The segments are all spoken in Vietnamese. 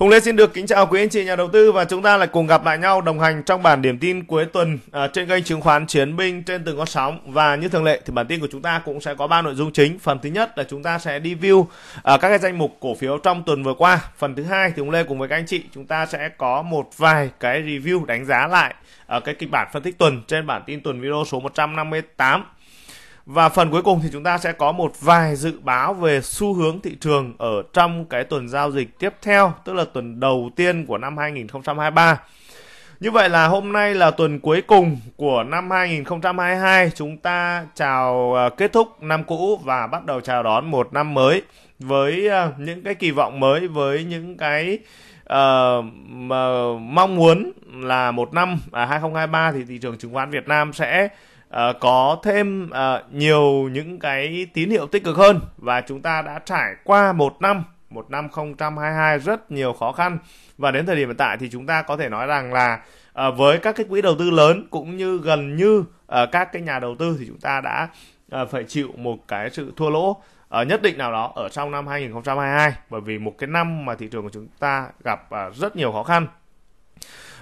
Hùng Lê xin được kính chào quý anh chị nhà đầu tư và chúng ta lại cùng gặp lại nhau đồng hành trong bản điểm tin cuối tuần à, trên kênh chứng khoán Chiến binh trên từng con sóng và như thường lệ thì bản tin của chúng ta cũng sẽ có ba nội dung chính. Phần thứ nhất là chúng ta sẽ review à, các cái danh mục cổ phiếu trong tuần vừa qua. Phần thứ hai thì Hùng Lê cùng với các anh chị chúng ta sẽ có một vài cái review đánh giá lại ở à, cái kịch bản phân tích tuần trên bản tin tuần video số 158 và phần cuối cùng thì chúng ta sẽ có một vài dự báo về xu hướng thị trường ở trong cái tuần giao dịch tiếp theo, tức là tuần đầu tiên của năm 2023. Như vậy là hôm nay là tuần cuối cùng của năm 2022, chúng ta chào à, kết thúc năm cũ và bắt đầu chào đón một năm mới với à, những cái kỳ vọng mới với những cái uh, mà mong muốn là một năm à, 2023 thì thị trường chứng khoán Việt Nam sẽ Ờ, có thêm uh, nhiều những cái tín hiệu tích cực hơn và chúng ta đã trải qua một năm một năm 2022 rất nhiều khó khăn và đến thời điểm hiện tại thì chúng ta có thể nói rằng là uh, với các cái quỹ đầu tư lớn cũng như gần như uh, các cái nhà đầu tư thì chúng ta đã uh, phải chịu một cái sự thua lỗ uh, nhất định nào đó ở trong năm 2022 bởi vì một cái năm mà thị trường của chúng ta gặp uh, rất nhiều khó khăn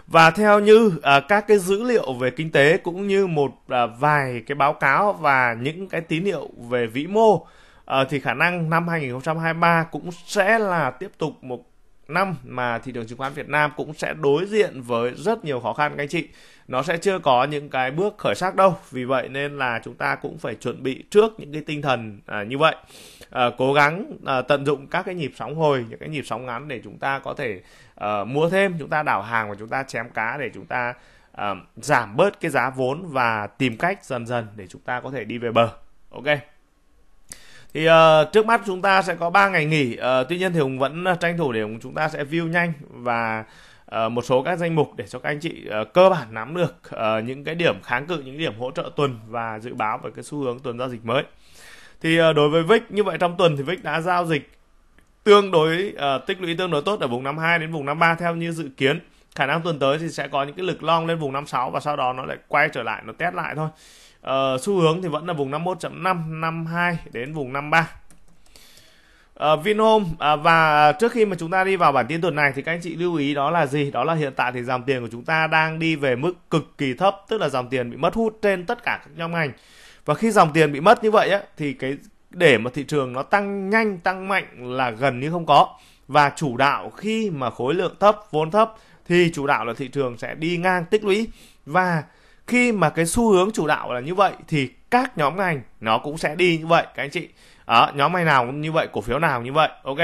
và theo như à, các cái dữ liệu về kinh tế cũng như một à, vài cái báo cáo và những cái tín hiệu về vĩ mô à, thì khả năng năm 2023 cũng sẽ là tiếp tục một năm mà thị trường chứng khoán Việt Nam cũng sẽ đối diện với rất nhiều khó khăn các anh chị. Nó sẽ chưa có những cái bước khởi sắc đâu. Vì vậy nên là chúng ta cũng phải chuẩn bị trước những cái tinh thần à, như vậy. Ờ, cố gắng uh, tận dụng các cái nhịp sóng hồi những cái nhịp sóng ngắn để chúng ta có thể uh, mua thêm chúng ta đảo hàng và chúng ta chém cá để chúng ta uh, giảm bớt cái giá vốn và tìm cách dần dần để chúng ta có thể đi về bờ ok thì uh, trước mắt chúng ta sẽ có 3 ngày nghỉ uh, tuy nhiên thì hùng vẫn tranh thủ để chúng ta sẽ view nhanh và uh, một số các danh mục để cho các anh chị uh, cơ bản nắm được uh, những cái điểm kháng cự những điểm hỗ trợ tuần và dự báo về cái xu hướng tuần giao dịch mới thì ờ, đối với VIX như vậy trong tuần thì VIX đã giao dịch tương đối uh, tích lũy tương đối tốt ở vùng 52 đến vùng 53 theo như dự kiến khả năng tuần tới thì sẽ có những cái lực long lên vùng 56 và sau đó nó lại quay trở lại nó test lại thôi uh, xu hướng thì vẫn là vùng 51.5 52 đến vùng 53 Uh, Vinhome uh, và trước khi mà chúng ta đi vào bản tin tuần này thì các anh chị lưu ý đó là gì? Đó là hiện tại thì dòng tiền của chúng ta đang đi về mức cực kỳ thấp, tức là dòng tiền bị mất hút trên tất cả các nhóm ngành và khi dòng tiền bị mất như vậy á, thì cái để mà thị trường nó tăng nhanh tăng mạnh là gần như không có và chủ đạo khi mà khối lượng thấp vốn thấp thì chủ đạo là thị trường sẽ đi ngang tích lũy và khi mà cái xu hướng chủ đạo là như vậy thì các nhóm ngành nó cũng sẽ đi như vậy các anh chị ở nhóm ngành nào cũng như vậy cổ phiếu nào cũng như vậy ok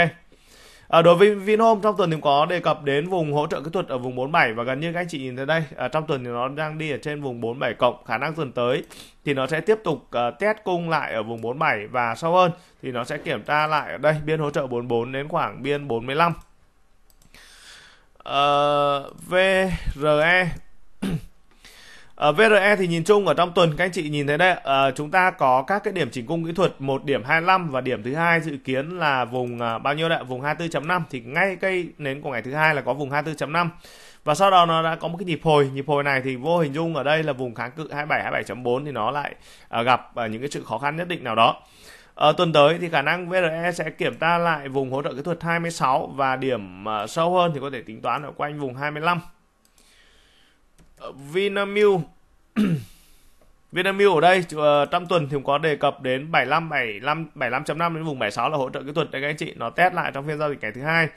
À, đối với Vinhome trong tuần thì có đề cập đến vùng hỗ trợ kỹ thuật ở vùng 47 và gần như các anh chị nhìn thấy đây à, trong tuần thì nó đang đi ở trên vùng 47 cộng khả năng tuần tới thì nó sẽ tiếp tục uh, test cung lại ở vùng 47 và sau hơn thì nó sẽ kiểm tra lại ở đây biên hỗ trợ 44 đến khoảng biên 45 uh, VRE ở ờ, VRE thì nhìn chung ở trong tuần các anh chị nhìn thấy đây, à, chúng ta có các cái điểm chỉnh cung kỹ thuật một điểm 25 và điểm thứ hai dự kiến là vùng à, bao nhiêu đấy? Vùng 24.5 thì ngay cây nến của ngày thứ hai là có vùng 24.5. Và sau đó nó đã có một cái nhịp hồi, nhịp hồi này thì vô hình dung ở đây là vùng kháng cự 27 27.4 thì nó lại à, gặp à, những cái sự khó khăn nhất định nào đó. Ở tuần tới thì khả năng VRE sẽ kiểm tra lại vùng hỗ trợ kỹ thuật 26 và điểm à, sâu hơn thì có thể tính toán ở quanh vùng 25. Ờ, Vinamilk Vinamilk ở đây ờ, trong tuần thì cũng có đề cập đến 75 75 75.5 đến vùng 76 là hỗ trợ kỹ thuật đấy các anh chị nó test lại trong phiên giao dịch ngày thứ hai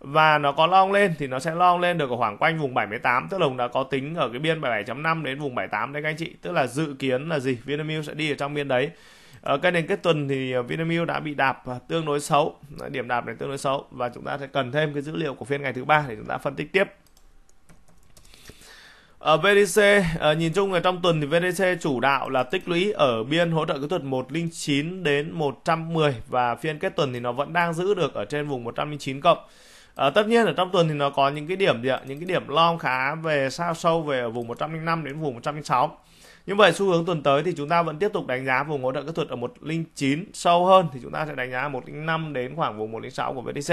và nó có long lên thì nó sẽ long lên được ở khoảng quanh vùng 78 tức là nó có tính ở cái biên 77.5 đến vùng 78 đấy các anh chị tức là dự kiến là gì Vinamilk sẽ đi ở trong biên đấy ở ờ, cái nền kết tuần thì Vinamilk đã bị đạp tương đối xấu điểm đạp này tương đối xấu và chúng ta sẽ cần thêm cái dữ liệu của phiên ngày thứ ba để chúng ta phân tích tiếp ở ờ, VDC ờ, nhìn chung là trong tuần thì VDC chủ đạo là tích lũy ở biên hỗ trợ kỹ thuật 109 đến 110 và phiên kết tuần thì nó vẫn đang giữ được ở trên vùng 109 cộng. À, tất nhiên ở trong tuần thì nó có những cái điểm gì ạ? Những cái điểm long khá về sao sâu về ở vùng 105 đến vùng 106. Như vậy xu hướng tuần tới thì chúng ta vẫn tiếp tục đánh giá vùng hỗ trợ kỹ thuật ở 109 sâu hơn thì chúng ta sẽ đánh giá 105 đến khoảng vùng 106 của VDC.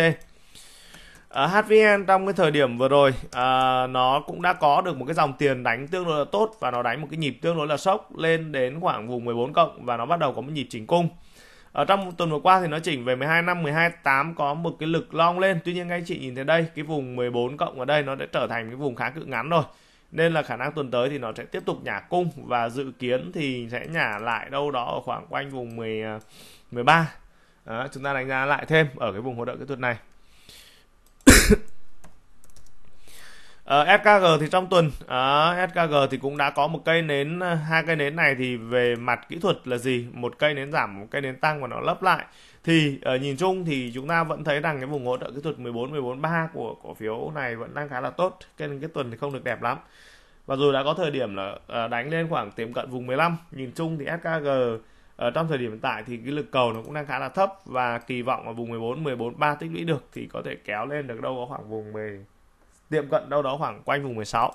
À, ờ, HVN trong cái thời điểm vừa rồi à, nó cũng đã có được một cái dòng tiền đánh tương đối là tốt và nó đánh một cái nhịp tương đối là sốc lên đến khoảng vùng 14 cộng và nó bắt đầu có một nhịp chỉnh cung. Ở ờ, trong tuần vừa qua thì nó chỉnh về 12 năm 12 8 có một cái lực long lên. Tuy nhiên ngay chị nhìn thấy đây, cái vùng 14 cộng ở đây nó đã trở thành cái vùng khá cự ngắn rồi. Nên là khả năng tuần tới thì nó sẽ tiếp tục nhả cung và dự kiến thì sẽ nhả lại đâu đó ở khoảng quanh vùng 10 13. À, chúng ta đánh giá lại thêm ở cái vùng hỗ trợ kỹ thuật này. Uh, ờ, SKG thì trong tuần uh, ờ, SKG thì cũng đã có một cây nến ờ, hai cây nến này thì về mặt kỹ thuật là gì một cây nến giảm một cây nến tăng và nó lấp lại thì uh, nhìn chung thì chúng ta vẫn thấy rằng cái vùng hỗ trợ kỹ thuật 14 14 3 của cổ phiếu này vẫn đang khá là tốt cái cái tuần thì không được đẹp lắm và rồi đã có thời điểm là uh, đánh lên khoảng tiệm cận vùng 15 nhìn chung thì SKG ở ờ, trong thời điểm hiện tại thì cái lực cầu nó cũng đang khá là thấp và kỳ vọng ở vùng 14 14 3 tích lũy được thì có thể kéo lên được đâu có khoảng vùng 10 tiệm cận đâu đó khoảng quanh vùng 16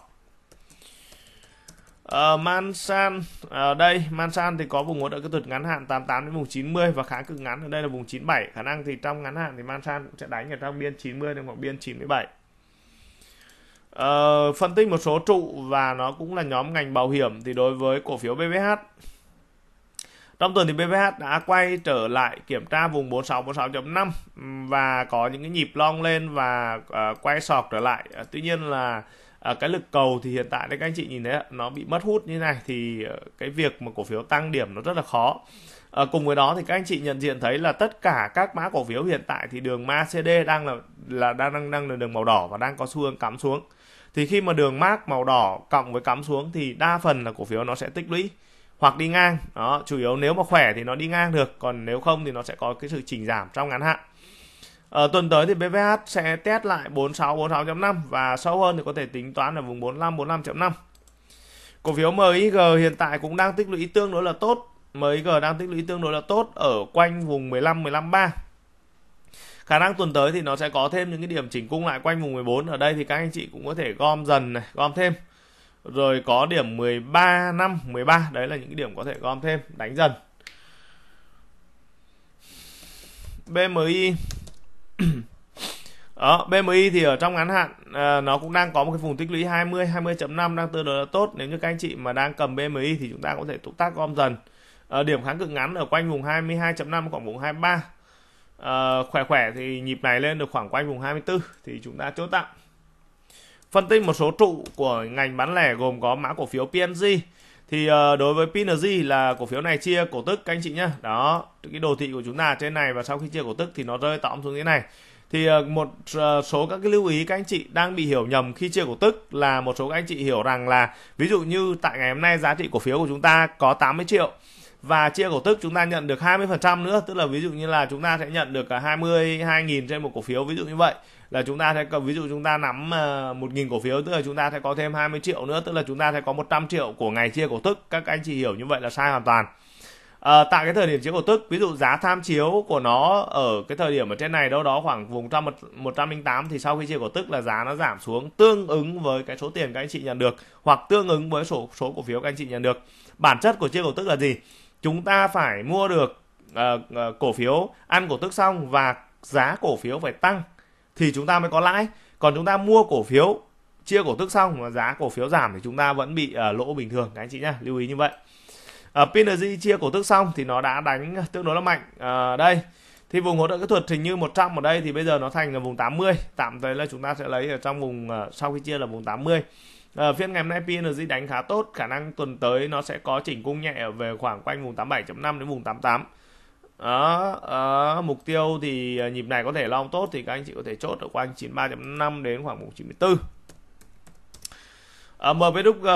Uh, ờ, Mansan ở ờ, uh, đây Mansan thì có vùng hỗ trợ kỹ thuật ngắn hạn 88 đến vùng 90 và khá cực ngắn ở đây là vùng 97 khả năng thì trong ngắn hạn thì Mansan cũng sẽ đánh ở trong biên 90 đến khoảng biên 97 uh, phân tích một số trụ và nó cũng là nhóm ngành bảo hiểm thì đối với cổ phiếu BBH trong tuần thì PVH đã quay trở lại kiểm tra vùng 46, 46 5 và có những cái nhịp long lên và uh, quay sọc trở lại. Uh, tuy nhiên là uh, cái lực cầu thì hiện tại đấy các anh chị nhìn thấy nó bị mất hút như này thì uh, cái việc mà cổ phiếu tăng điểm nó rất là khó. Uh, cùng với đó thì các anh chị nhận diện thấy là tất cả các mã cổ phiếu hiện tại thì đường MACD đang là là đang đang đang là đường màu đỏ và đang có xu hướng cắm xuống. Thì khi mà đường MAC màu đỏ cộng với cắm xuống thì đa phần là cổ phiếu nó sẽ tích lũy hoặc đi ngang đó chủ yếu nếu mà khỏe thì nó đi ngang được còn nếu không thì nó sẽ có cái sự chỉnh giảm trong ngắn hạn ở ờ, tuần tới thì BVH sẽ test lại 46 46.5 và sâu hơn thì có thể tính toán ở vùng 45 45.5 cổ phiếu MIG hiện tại cũng đang tích lũy tương đối là tốt MIG đang tích lũy tương đối là tốt ở quanh vùng 15 153 khả năng tuần tới thì nó sẽ có thêm những cái điểm chỉnh cung lại quanh vùng 14 ở đây thì các anh chị cũng có thể gom dần này gom thêm rồi có điểm 13 năm 13 đấy là những điểm có thể gom thêm đánh dần BMI đó, BMI thì ở trong ngắn hạn à, nó cũng đang có một cái vùng tích lũy 20 20.5 đang tương đối là tốt nếu như các anh chị mà đang cầm BMI thì chúng ta có thể tụ tác gom dần à, điểm kháng cự ngắn ở quanh vùng 22.5 khoảng vùng 23 à, ờ, khỏe khỏe thì nhịp này lên được khoảng quanh vùng 24 thì chúng ta chốt tạm phân tích một số trụ của ngành bán lẻ gồm có mã cổ phiếu PNG thì ờ, đối với PNG là cổ phiếu này chia cổ tức các anh chị nhé đó cái đồ thị của chúng ta trên này và sau khi chia cổ tức thì nó rơi tóm xuống thế này thì ờ, một ờ, số các cái lưu ý các anh chị đang bị hiểu nhầm khi chia cổ tức là một số các anh chị hiểu rằng là ví dụ như tại ngày hôm nay giá trị cổ phiếu của chúng ta có 80 triệu và chia cổ tức chúng ta nhận được 20% nữa tức là ví dụ như là chúng ta sẽ nhận được 22.000 trên một cổ phiếu ví dụ như vậy là chúng ta sẽ có ví dụ chúng ta nắm ờ, một nghìn cổ phiếu tức là chúng ta sẽ có thêm 20 triệu nữa tức là chúng ta sẽ có 100 triệu của ngày chia cổ tức các anh chị hiểu như vậy là sai hoàn toàn à, tại cái thời điểm chia cổ tức ví dụ giá tham chiếu của nó ở cái thời điểm ở trên này đâu đó khoảng vùng trăm một trăm linh tám thì sau khi chia cổ tức là giá nó giảm xuống tương ứng với cái số tiền các anh chị nhận được hoặc tương ứng với số số cổ phiếu các anh chị nhận được bản chất của chia cổ tức là gì chúng ta phải mua được uh, uh, cổ phiếu ăn cổ tức xong và giá cổ phiếu phải tăng thì chúng ta mới có lãi còn chúng ta mua cổ phiếu chia cổ tức xong mà giá cổ phiếu giảm thì chúng ta vẫn bị uh, lỗ bình thường các anh chị nhá lưu ý như vậy ở ờ, uh, PNG chia cổ tức xong thì nó đã đánh tương đối là mạnh uh, đây thì vùng hỗ trợ kỹ thuật hình như 100 ở đây thì bây giờ nó thành là vùng 80 tạm thời là chúng ta sẽ lấy ở trong vùng uh, sau khi chia là vùng 80 ở uh, phiên ngày hôm nay PNG đánh khá tốt khả năng tuần tới nó sẽ có chỉnh cung nhẹ về khoảng quanh vùng 87.5 đến vùng 88 đó, ờ, đó ờ, mục tiêu thì ờ, nhịp này có thể long tốt thì các anh chị có thể chốt ở quanh 93.5 đến khoảng mục 94 ở MVDG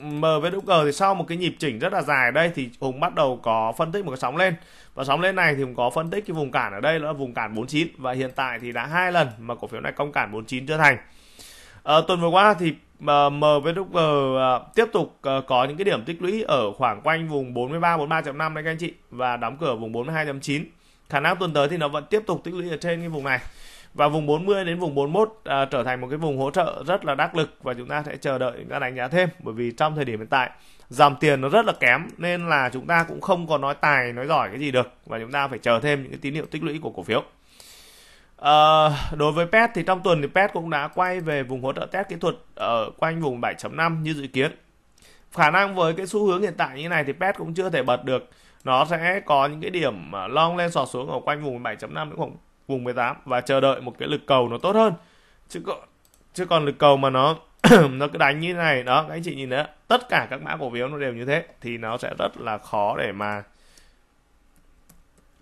MVDG thì sau một cái nhịp chỉnh rất là dài đây thì Hùng bắt đầu có phân tích một cái sóng lên và sóng lên này thì Hùng có phân tích cái vùng cản ở đây là vùng cản 49 và hiện tại thì đã hai lần mà cổ phiếu này công cản 49 chưa thành à, tuần vừa qua thì mà ờ, MVG ờ, tiếp tục có những cái điểm tích lũy ở khoảng quanh vùng 43 43.5 đấy các anh chị và đóng cửa vùng 42.9. Khả năng tuần tới thì nó vẫn tiếp tục tích lũy ở trên cái vùng này. Và vùng 40 đến vùng 41 à, trở thành một cái vùng hỗ trợ rất là đắc lực và chúng ta sẽ chờ đợi chúng đánh giá thêm bởi vì trong thời điểm hiện tại dòng tiền nó rất là kém nên là chúng ta cũng không còn nói tài nói giỏi cái gì được và chúng ta phải chờ thêm những cái tín hiệu tích lũy của cổ phiếu. Ờ, đối với PET thì trong tuần thì PET cũng đã quay về vùng hỗ trợ test kỹ thuật ở quanh vùng 7.5 như dự kiến. Khả năng với cái xu hướng hiện tại như này thì PET cũng chưa thể bật được. Nó sẽ có những cái điểm ờ, long lên sọt xuống ở quanh vùng 7.5 đến khoảng vùng 18 và chờ đợi một cái lực cầu nó tốt hơn. Chứ còn chứ còn lực cầu mà nó nó cứ đánh như thế này đó các anh chị nhìn đấy tất cả các mã cổ phiếu nó đều như thế thì nó sẽ rất là khó để mà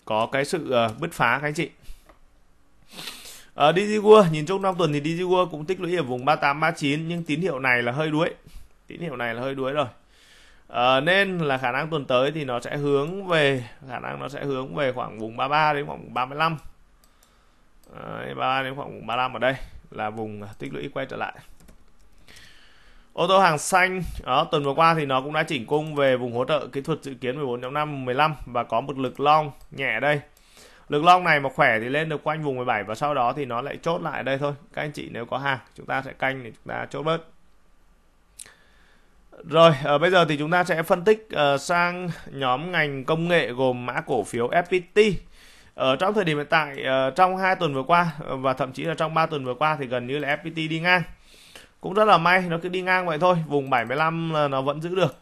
có cái sự ờ, bứt phá các anh chị ở uh, Digi World nhìn chung trong tuần thì Digi World cũng tích lũy ở vùng 38 39 nhưng tín hiệu này là hơi đuối. Tín hiệu này là hơi đuối rồi. À, nên là khả năng tuần tới thì nó sẽ hướng về khả năng nó sẽ hướng về khoảng vùng 33 đến khoảng vùng 35. Đấy, uh, 33 đến khoảng vùng 35 ở đây là vùng tích lũy quay trở lại. Ô tô hàng xanh đó, tuần vừa qua thì nó cũng đã chỉnh cung về vùng hỗ trợ kỹ thuật dự kiến 14.5 15 và có một lực long nhẹ đây lực long này mà khỏe thì lên được quanh vùng 17 và sau đó thì nó lại chốt lại đây thôi các anh chị nếu có hàng chúng ta sẽ canh để chúng ta chốt bớt rồi à, bây giờ thì chúng ta sẽ phân tích uh, sang nhóm ngành công nghệ gồm mã cổ phiếu FPT ở ờ, trong thời điểm hiện tại uh, trong hai tuần vừa qua và thậm chí là trong 3 tuần vừa qua thì gần như là FPT đi ngang cũng rất là may nó cứ đi ngang vậy thôi vùng 75 là nó vẫn giữ được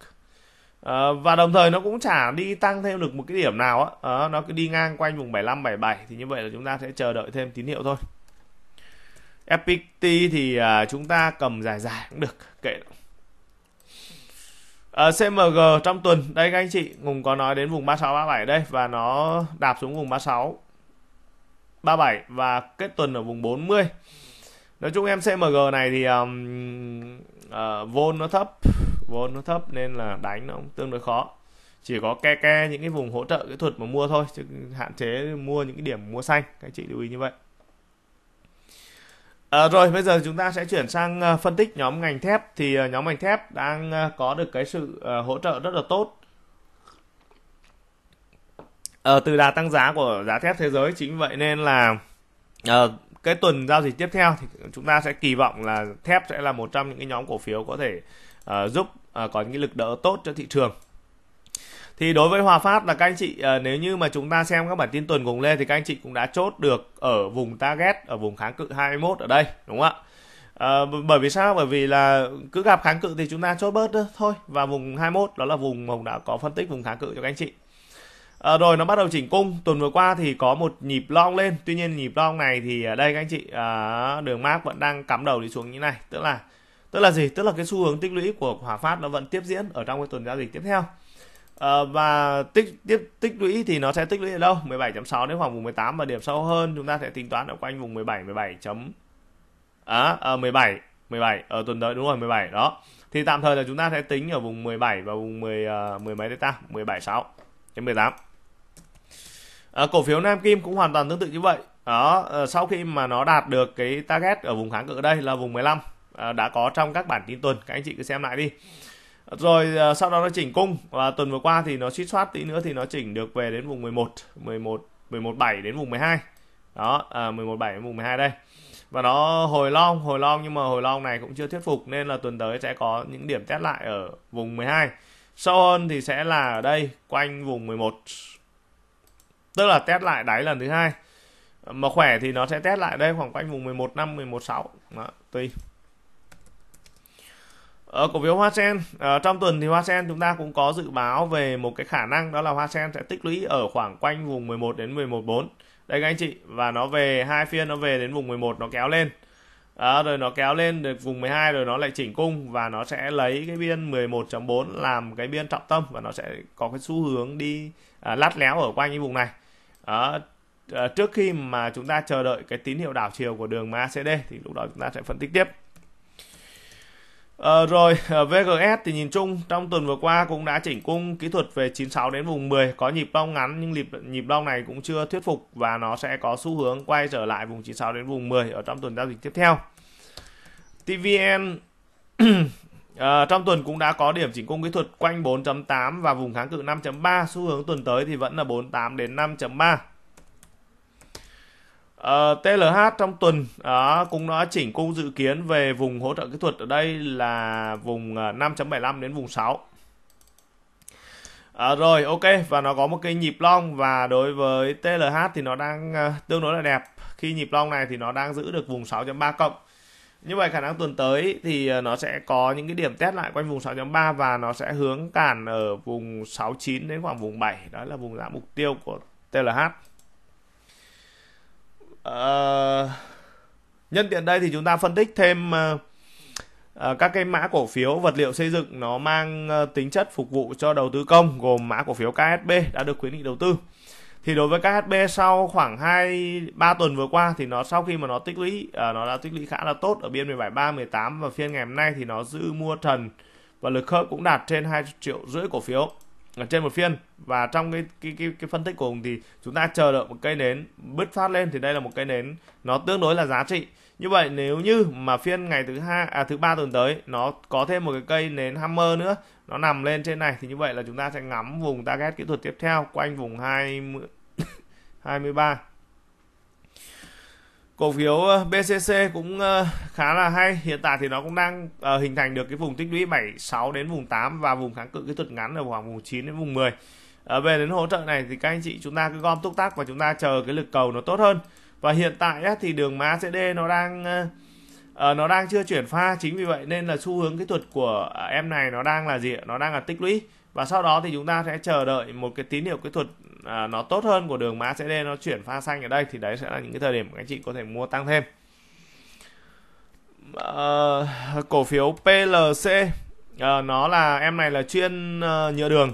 Ờ, và đồng thời nó cũng chả đi tăng thêm được một cái điểm nào á à, nó cứ đi ngang quanh vùng 75 77 thì như vậy là chúng ta sẽ chờ đợi thêm tín hiệu thôi FPT thì à, chúng ta cầm dài dài cũng được kệ à, ờ, CMG trong tuần đây các anh chị cùng có nói đến vùng 36 37 đây và nó đạp xuống vùng 36 37 và kết tuần ở vùng 40 nói chung em CMG này thì um, uh, vôn nó thấp vốn nó thấp nên là đánh nó cũng tương đối khó chỉ có ke ke những cái vùng hỗ trợ kỹ thuật mà mua thôi chứ hạn chế mua những cái điểm mua xanh các chị lưu ý như vậy à, rồi bây giờ chúng ta sẽ chuyển sang ờ, phân tích nhóm ngành thép thì ờ, nhóm ngành thép đang có được cái sự hỗ trợ rất là tốt à, từ đà tăng giá của giá thép thế giới chính vậy nên là à, cái tuần giao dịch tiếp theo thì chúng ta sẽ kỳ vọng là thép sẽ là một trong những cái nhóm cổ phiếu có thể À, giúp à, có những lực đỡ tốt cho thị trường thì đối với Hòa Phát là các anh chị à, nếu như mà chúng ta xem các bản tin tuần cùng Lê thì các anh chị cũng đã chốt được ở vùng target ở vùng kháng cự 21 ở đây đúng không ạ? À, bởi vì sao? Bởi vì là cứ gặp kháng cự thì chúng ta chốt bớt thôi và vùng 21 đó là vùng mà đã có phân tích vùng kháng cự cho các anh chị. À, rồi nó bắt đầu chỉnh cung tuần vừa qua thì có một nhịp long lên tuy nhiên nhịp long này thì ở đây các anh chị à, đường mát vẫn đang cắm đầu đi xuống như này tức là tức là gì tức là cái xu hướng tích lũy của Hòa Phát nó vẫn tiếp diễn ở trong cái tuần giao dịch tiếp theo à, và tích tiếp tích lũy thì nó sẽ tích lũy ở đâu 17.6 đến khoảng vùng 18 và điểm sâu hơn chúng ta sẽ tính toán ở quanh vùng 17 17 chấm à, à 17 17 ở tuần tới đúng rồi 17 đó thì tạm thời là chúng ta sẽ tính ở vùng 17 và vùng 10 uh, 10 mấy đấy ta 17 6 đến 18 à, cổ phiếu Nam Kim cũng hoàn toàn tương tự như vậy đó ờ, sau khi mà nó đạt được cái target ở vùng kháng cự đây là vùng 15 Ờ, đã có trong các bản tin tuần các anh chị cứ xem lại đi rồi ờ, sau đó nó chỉnh cung và tuần vừa qua thì nó suýt soát tí nữa thì nó chỉnh được về đến vùng 11 11 117 đến vùng 12 đó à, ờ, 117 đến vùng 12 đây và nó hồi long hồi long nhưng mà hồi long này cũng chưa thuyết phục nên là tuần tới sẽ có những điểm test lại ở vùng 12 sâu hơn thì sẽ là ở đây quanh vùng 11 tức là test lại đáy lần thứ hai mà khỏe thì nó sẽ test lại đây khoảng quanh vùng 11 năm 11 6 đó, tùy Ờ, cổ phiếu Hoa Sen ờ, trong tuần thì Hoa Sen chúng ta cũng có dự báo về một cái khả năng đó là Hoa Sen sẽ tích lũy ở khoảng quanh vùng 11 đến 11.4 đây các anh chị và nó về hai phiên nó về đến vùng 11 nó kéo lên đó, rồi nó kéo lên được vùng 12 rồi nó lại chỉnh cung và nó sẽ lấy cái biên 11.4 làm cái biên trọng tâm và nó sẽ có cái xu hướng đi à, lát léo ở quanh cái vùng này đó, à, trước khi mà chúng ta chờ đợi cái tín hiệu đảo chiều của đường MACD thì lúc đó chúng ta sẽ phân tích tiếp À, rồi ờ, VGS thì nhìn chung trong tuần vừa qua cũng đã chỉnh cung kỹ thuật về 96 đến vùng 10 có nhịp long ngắn nhưng nhịp nhịp long này cũng chưa thuyết phục và nó sẽ có xu hướng quay trở lại vùng 96 đến vùng 10 ở trong tuần giao dịch tiếp theo. TVN à, ờ, trong tuần cũng đã có điểm chỉnh cung kỹ thuật quanh 4.8 và vùng kháng cự 5.3 xu hướng tuần tới thì vẫn là 48 đến 5.3. Ờ, TLH trong tuần đó, cũng đã chỉnh cung dự kiến về vùng hỗ trợ kỹ thuật ở đây là vùng 5.75 ờ, đến vùng 6 À, ờ, rồi ok và nó có một cái nhịp long và đối với TLH thì nó đang tương đối là đẹp khi nhịp long này thì nó đang giữ được vùng 6.3 cộng như vậy khả năng tuần tới thì nó sẽ có những cái điểm test lại quanh vùng 6.3 và nó sẽ hướng cản ở vùng 69 đến khoảng vùng 7 đó là vùng giảm mục tiêu của TLH Ờ, nhân tiện đây thì chúng ta phân tích thêm uh, các cái mã cổ phiếu vật liệu xây dựng nó mang uh, tính chất phục vụ cho đầu tư công gồm mã cổ phiếu KSB đã được khuyến nghị đầu tư thì đối với KSB sau khoảng 2 3 tuần vừa qua thì nó sau khi mà nó tích lũy uh, nó đã tích lũy khá là tốt ở biên 173 18 và phiên ngày hôm nay thì nó giữ mua trần và lực khớp cũng đạt trên 2 triệu rưỡi cổ phiếu ở trên một phiên và trong cái cái cái, cái phân tích cùng thì chúng ta chờ đợi một cây nến bứt phát lên thì đây là một cây nến nó tương đối là giá trị như vậy nếu như mà phiên ngày thứ hai à thứ ba tuần tới nó có thêm một cái cây nến hammer nữa nó nằm lên trên này thì như vậy là chúng ta sẽ ngắm vùng target kỹ thuật tiếp theo quanh vùng 20 23 cổ phiếu ờ, BCC cũng ờ, khá là hay hiện tại thì nó cũng đang ờ, hình thành được cái vùng tích lũy 76 đến vùng 8 và vùng kháng cự kỹ thuật ngắn ở khoảng vùng 9 đến vùng 10 ở về đến hỗ trợ này thì các anh chị chúng ta cứ gom túc tác và chúng ta chờ cái lực cầu nó tốt hơn và hiện tại á, thì đường má ACD nó đang nó đang chưa chuyển pha chính vì vậy nên là xu hướng kỹ thuật của em này nó đang là gì nó đang là tích lũy và sau đó thì chúng ta sẽ chờ đợi một cái tín hiệu kỹ thuật à, nó tốt hơn của đường mã sẽ MACD nó chuyển pha xanh ở đây thì đấy sẽ là những cái thời điểm các anh chị có thể mua tăng thêm à, cổ phiếu PLC à, ờ, nó là em này là chuyên à, nhựa đường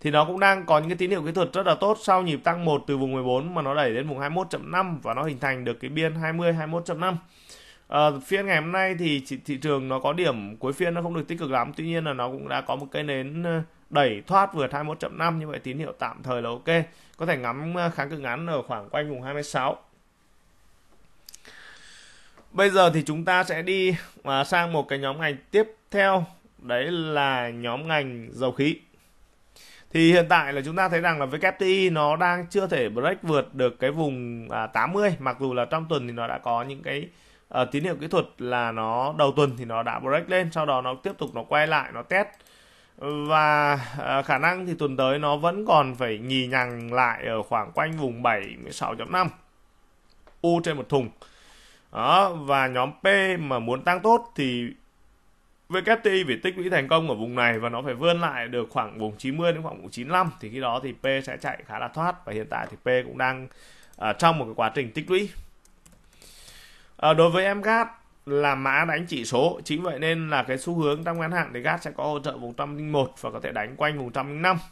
thì nó cũng đang có những cái tín hiệu kỹ thuật rất là tốt sau nhịp tăng một từ vùng 14 mà nó đẩy đến vùng 21.5 và nó hình thành được cái biên 20 21.5 À, phiên ngày hôm nay thì thị, thị trường nó có điểm cuối phiên nó không được tích cực lắm tuy nhiên là nó cũng đã có một cái nến đẩy thoát vượt 21.5 như vậy tín hiệu tạm thời là ok có thể ngắm ờ, kháng cự ngắn ở khoảng quanh vùng 26 bây giờ thì chúng ta sẽ đi à, sang một cái nhóm ngành tiếp theo đấy là nhóm ngành dầu khí thì hiện tại là chúng ta thấy rằng là WTI nó đang chưa thể break vượt được cái vùng 80 à, mặc dù là trong tuần thì nó đã có những cái uh, tín hiệu kỹ thuật là nó đầu tuần thì nó đã break lên sau đó nó tiếp tục nó quay lại nó test và à, khả năng thì tuần tới nó vẫn còn phải nhì nhằng lại ở khoảng quanh vùng 76.5 U trên một thùng đó và nhóm P mà muốn tăng tốt thì WTI phải tích lũy thành công ở vùng này và nó phải vươn lại được khoảng vùng 90 đến khoảng vùng 95 thì khi đó thì P sẽ chạy khá là thoát và hiện tại thì P cũng đang uh, trong một cái quá trình tích lũy. À, đối với em GAT là mã đánh chỉ số chính vậy nên là cái xu hướng trong ngắn hạn thì GAS sẽ có hỗ trợ vùng 101 và có thể đánh quanh vùng 105 à,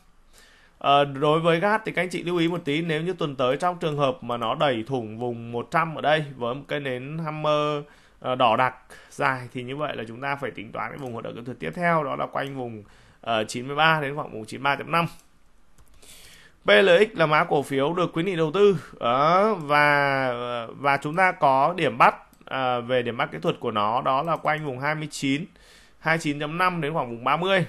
ờ, đối với GAS thì các anh chị lưu ý một tí nếu như tuần tới trong trường hợp mà nó đẩy thủng vùng 100 ở đây với một cái nến hammer ờ, đỏ đặc dài thì như vậy là chúng ta phải tính toán cái vùng hỗ trợ kỹ thuật tiếp theo đó là quanh vùng uh, ờ, 93 đến khoảng vùng 93.5 PLX là mã cổ phiếu được khuyến nghị đầu tư đó, và và chúng ta có điểm bắt À, về điểm mắc kỹ thuật của nó đó là quanh vùng 29 29.5 đến khoảng vùng 30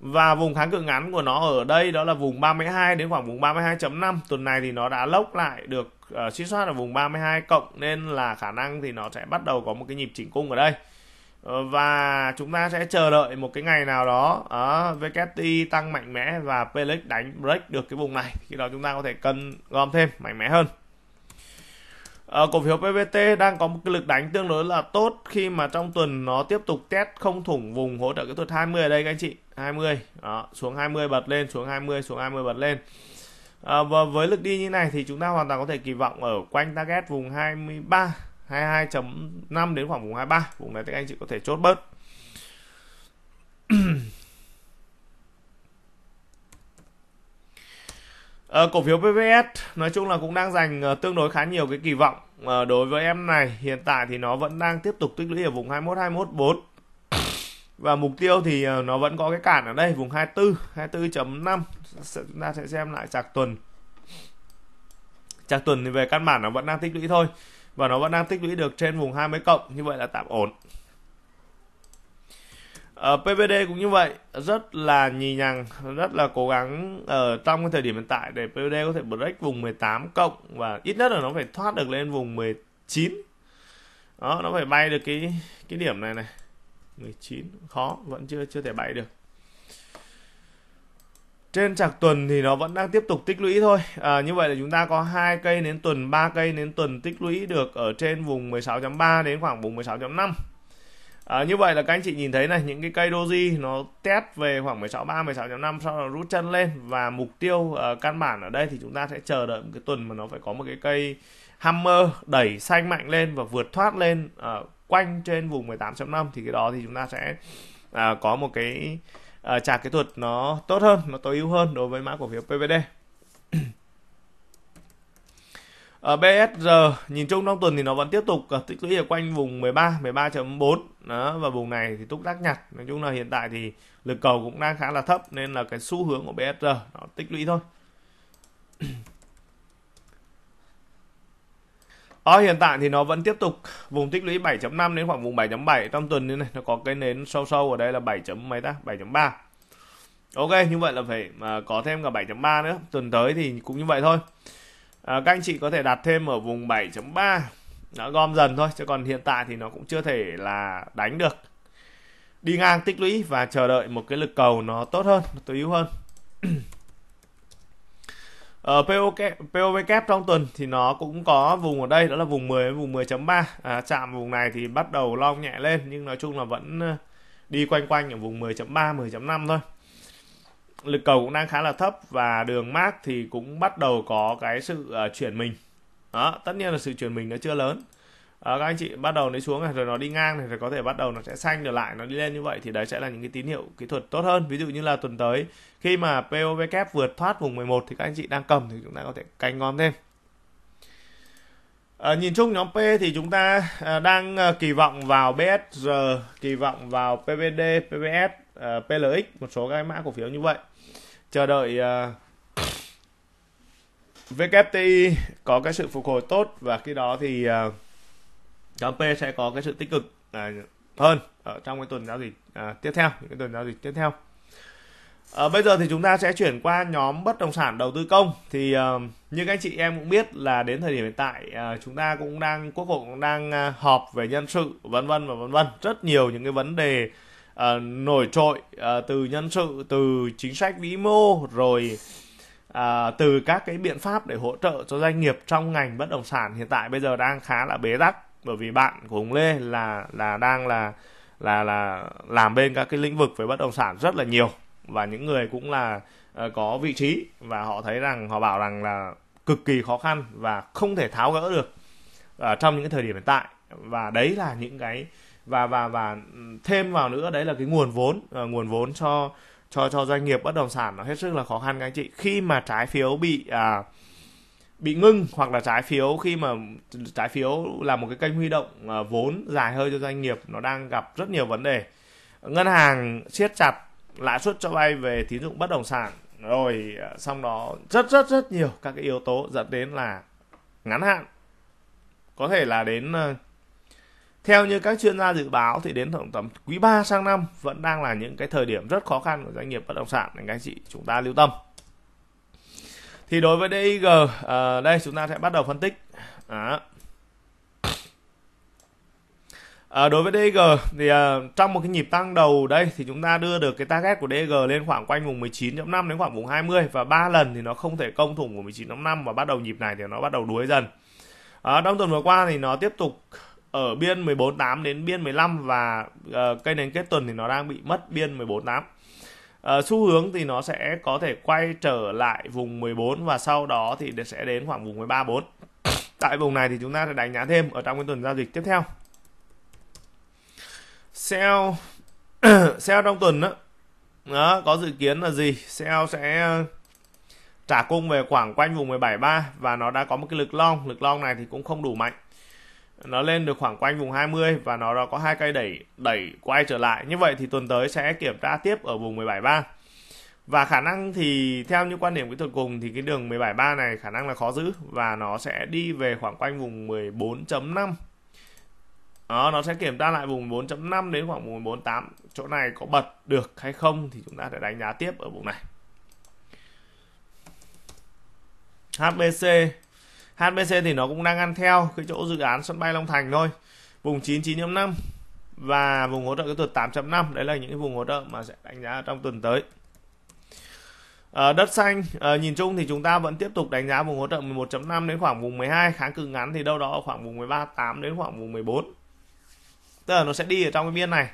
và vùng kháng cự ngắn của nó ở đây đó là vùng 32 đến khoảng vùng 32.5 tuần này thì nó đã lốc lại được uh, suy soát ở vùng 32 cộng nên là khả năng thì nó sẽ bắt đầu có một cái nhịp chỉnh cung ở đây ờ, và chúng ta sẽ chờ đợi một cái ngày nào đó uh, ờ, VKT tăng mạnh mẽ và PLX đánh break được cái vùng này khi đó chúng ta có thể cân gom thêm mạnh mẽ hơn Ờ, cổ phiếu PVT đang có một cái lực đánh tương đối là tốt khi mà trong tuần nó tiếp tục test không thủng vùng hỗ trợ kỹ thuật 20 ở đây các anh chị 20 đó, xuống 20 bật lên xuống 20 xuống 20 bật lên à, và với lực đi như này thì chúng ta hoàn toàn có thể kỳ vọng ở quanh target vùng 23 22.5 đến khoảng vùng 23 vùng này các anh chị có thể chốt bớt Ờ, cổ phiếu PVS nói chung là cũng đang dành ờ, tương đối khá nhiều cái kỳ vọng ờ, đối với em này hiện tại thì nó vẫn đang tiếp tục tích lũy ở vùng 21 214 và mục tiêu thì nó vẫn có cái cản ở đây vùng 24 24.5 chúng ta sẽ xem lại chạc tuần chạc tuần thì về căn bản nó vẫn đang tích lũy thôi và nó vẫn đang tích lũy được trên vùng 20 cộng như vậy là tạm ổn À, ờ, PVD cũng như vậy rất là nhì nhằng rất là cố gắng ở ờ, trong cái thời điểm hiện tại để PVD có thể break vùng 18 cộng và ít nhất là nó phải thoát được lên vùng 19 đó nó phải bay được cái cái điểm này này 19 khó vẫn chưa chưa thể bay được trên chạc tuần thì nó vẫn đang tiếp tục tích lũy thôi à, như vậy là chúng ta có hai cây đến tuần 3 cây đến tuần tích lũy được ở trên vùng 16.3 đến khoảng vùng 16.5 À, như vậy là các anh chị nhìn thấy này những cái cây doji nó test về khoảng 16.3, 16.5 sau đó rút chân lên và mục tiêu uh, căn bản ở đây thì chúng ta sẽ chờ đợi một cái tuần mà nó phải có một cái cây hammer đẩy xanh mạnh lên và vượt thoát lên uh, quanh trên vùng 18.5 thì cái đó thì chúng ta sẽ uh, có một cái uh, trà kỹ thuật nó tốt hơn, nó tối ưu hơn đối với mã cổ phiếu PVD ở ờ, BSR nhìn chung trong tuần thì nó vẫn tiếp tục ờ, tích lũy ở quanh vùng 13, 13.4 đó và vùng này thì túc tác nhặt. Nói chung là hiện tại thì lực cầu cũng đang khá là thấp nên là cái xu hướng của BSR nó tích lũy thôi. Ở ờ, hiện tại thì nó vẫn tiếp tục vùng tích lũy 7.5 đến khoảng vùng 7.7 trong tuần như này nó có cái nến sâu sâu ở đây là 7. mấy ta 7.3 Ok như vậy là phải mà có thêm cả 7.3 nữa tuần tới thì cũng như vậy thôi à, các anh chị có thể đặt thêm ở vùng 7.3 nó gom dần thôi chứ còn hiện tại thì nó cũng chưa thể là đánh được đi ngang tích lũy và chờ đợi một cái lực cầu nó tốt hơn nó tối ưu hơn ở ờ, POVK trong tuần thì nó cũng có vùng ở đây đó là vùng 10 vùng 10.3 à, chạm vùng này thì bắt đầu long nhẹ lên nhưng nói chung là vẫn ờ, đi quanh quanh ở vùng 10.3 10.5 thôi lực cầu cũng đang khá là thấp và đường mát thì cũng bắt đầu có cái sự uh, chuyển mình đó tất nhiên là sự chuyển mình nó chưa lớn à, các anh chị bắt đầu nó xuống này rồi nó đi ngang này rồi có thể bắt đầu nó sẽ xanh trở lại nó đi lên như vậy thì đấy sẽ là những cái tín hiệu kỹ thuật tốt hơn ví dụ như là tuần tới khi mà POVK vượt thoát vùng 11 thì các anh chị đang cầm thì chúng ta có thể canh ngon thêm À, nhìn chung nhóm P thì chúng ta à, đang à, kỳ vọng vào BSR, kỳ vọng vào PVD, PVS Ờ, PLX một số cái mã cổ phiếu như vậy chờ đợi uh, ờ, VKTI có cái sự phục hồi tốt và khi đó thì uh, ờ, nhóm P sẽ có cái sự tích cực hơn ở trong cái tuần giao dịch tiếp theo những cái tuần giao dịch tiếp theo À, bây giờ thì chúng ta sẽ chuyển qua nhóm bất động sản đầu tư công thì uh, như các anh chị em cũng biết là đến thời điểm hiện tại uh, chúng ta cũng đang quốc hội cũng đang uh, họp về nhân sự vân vân và vân vân rất nhiều những cái vấn đề uh, nổi trội uh, từ nhân sự từ chính sách vĩ mô rồi uh, từ các cái biện pháp để hỗ trợ cho doanh nghiệp trong ngành bất động sản hiện tại bây giờ đang khá là bế tắc bởi vì bạn của ông Lê là là đang là là là làm bên các cái lĩnh vực về bất động sản rất là nhiều và những người cũng là uh, có vị trí và họ thấy rằng họ bảo rằng là cực kỳ khó khăn và không thể tháo gỡ được uh, trong những thời điểm hiện tại và đấy là những cái và và và thêm vào nữa đấy là cái nguồn vốn uh, nguồn vốn cho cho cho doanh nghiệp bất động sản nó hết sức là khó khăn các anh chị khi mà trái phiếu bị à, bị ngưng hoặc là trái phiếu khi mà trái phiếu là một cái kênh huy động à, vốn dài hơi cho doanh nghiệp nó đang gặp rất nhiều vấn đề ngân hàng siết chặt lãi suất cho vay về tín dụng bất động sản rồi ờ, xong đó rất rất rất nhiều các cái yếu tố dẫn đến là ngắn hạn có thể là đến theo như các chuyên gia dự báo thì đến khoảng tầm quý 3 sang năm vẫn đang là những cái thời điểm rất khó khăn của doanh nghiệp bất động sản nên các chị chúng ta lưu tâm. Thì đối với DIG à, ờ, đây chúng ta sẽ bắt đầu phân tích. Đó. À, đối với DG thì à, trong một cái nhịp tăng đầu đây thì chúng ta đưa được cái target của DG lên khoảng quanh vùng 19.5 đến khoảng vùng 20 và ba lần thì nó không thể công thủng vùng 19.5 và bắt đầu nhịp này thì nó bắt đầu đuối dần. À, trong tuần vừa qua thì nó tiếp tục ở biên 148 đến biên 15 và uh, cây nến kết tuần thì nó đang bị mất biên 148 uh, ờ, xu hướng thì nó sẽ có thể quay trở lại vùng 14 và sau đó thì sẽ đến khoảng vùng 13 4 tại vùng này thì chúng ta sẽ đánh giá thêm ở trong cái tuần giao dịch tiếp theo sell sell trong tuần đó, đó có dự kiến là gì sell sẽ trả cung về khoảng quanh vùng 173 và nó đã có một cái lực long lực long này thì cũng không đủ mạnh nó lên được khoảng quanh vùng 20 và nó đã có hai cây đẩy đẩy quay trở lại như vậy thì tuần tới sẽ kiểm tra tiếp ở vùng 17.3 và khả năng thì theo những quan điểm kỹ thuật cùng thì cái đường 17.3 này khả năng là khó giữ và nó sẽ đi về khoảng quanh vùng 14.5 đó, nó sẽ kiểm tra lại vùng 4.5 đến khoảng vùng 4.8 chỗ này có bật được hay không thì chúng ta sẽ đánh giá tiếp ở vùng này HBC HBC thì nó cũng đang ăn theo cái chỗ dự án sân bay Long Thành thôi vùng 99.5 và vùng hỗ trợ cái tuần 8.5 đấy là những cái vùng hỗ trợ mà sẽ đánh giá trong tuần tới à, đất xanh ờ, nhìn chung thì chúng ta vẫn tiếp tục đánh giá vùng hỗ trợ 11.5 đến khoảng vùng 12 kháng cự ngắn thì đâu đó khoảng vùng 13 8 đến khoảng vùng 14 tức là nó sẽ đi ở trong cái biên này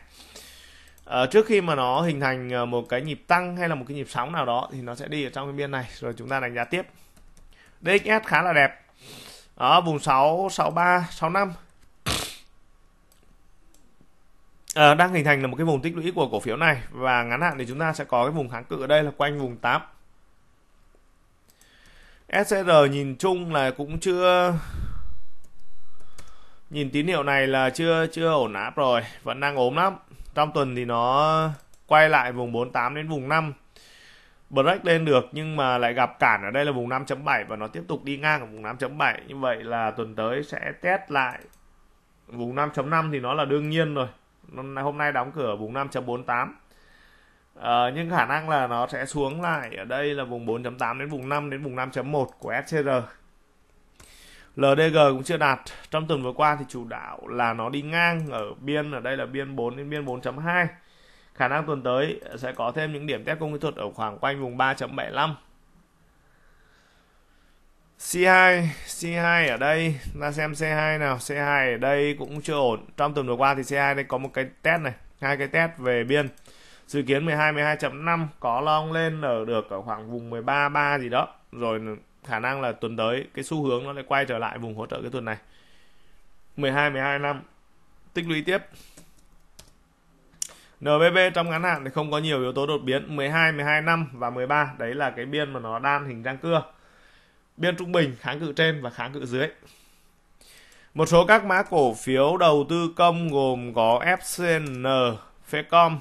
à, trước khi mà nó hình thành một cái nhịp tăng hay là một cái nhịp sóng nào đó thì nó sẽ đi ở trong cái biên này rồi chúng ta đánh giá tiếp DXS khá là đẹp ở vùng 6 63 65 à, đang hình thành là một cái vùng tích lũy của cổ phiếu này và ngắn hạn thì chúng ta sẽ có cái vùng kháng cự ở đây là quanh vùng 8 SCR nhìn chung là cũng chưa nhìn tín hiệu này là chưa chưa ổn áp rồi vẫn đang ốm lắm trong tuần thì nó quay lại vùng 48 đến vùng 5 break lên được nhưng mà lại gặp cản ở đây là vùng 5.7 và nó tiếp tục đi ngang ở vùng 5.7 như vậy là tuần tới sẽ test lại vùng 5.5 thì nó là đương nhiên rồi hôm nay đóng cửa vùng 5.48 à, ờ, nhưng khả năng là nó sẽ xuống lại ở đây là vùng 4.8 đến vùng 5 đến vùng 5.1 của SCR LDG cũng chưa đạt trong tuần vừa qua thì chủ đạo là nó đi ngang ở biên ở đây là biên 4 đến biên 4.2 khả năng tuần tới sẽ có thêm những điểm test công kỹ thuật ở khoảng quanh vùng 3.75 C2 C2 ở đây ta xem C2 nào C2 ở đây cũng chưa ổn trong tuần vừa qua thì C2 đây có một cái test này hai cái test về biên dự kiến 12 12.5 có long lên ở được ở khoảng vùng 13 3 gì đó rồi khả năng là tuần tới cái xu hướng nó lại quay trở lại vùng hỗ trợ cái tuần này 12 12 năm tích lũy tiếp NBB trong ngắn hạn thì không có nhiều yếu tố đột biến 12, 12 năm và 13 đấy là cái biên mà nó đan hình răng cưa biên trung bình kháng cự trên và kháng cự dưới một số các mã cổ phiếu đầu tư công gồm có FCN, Fecom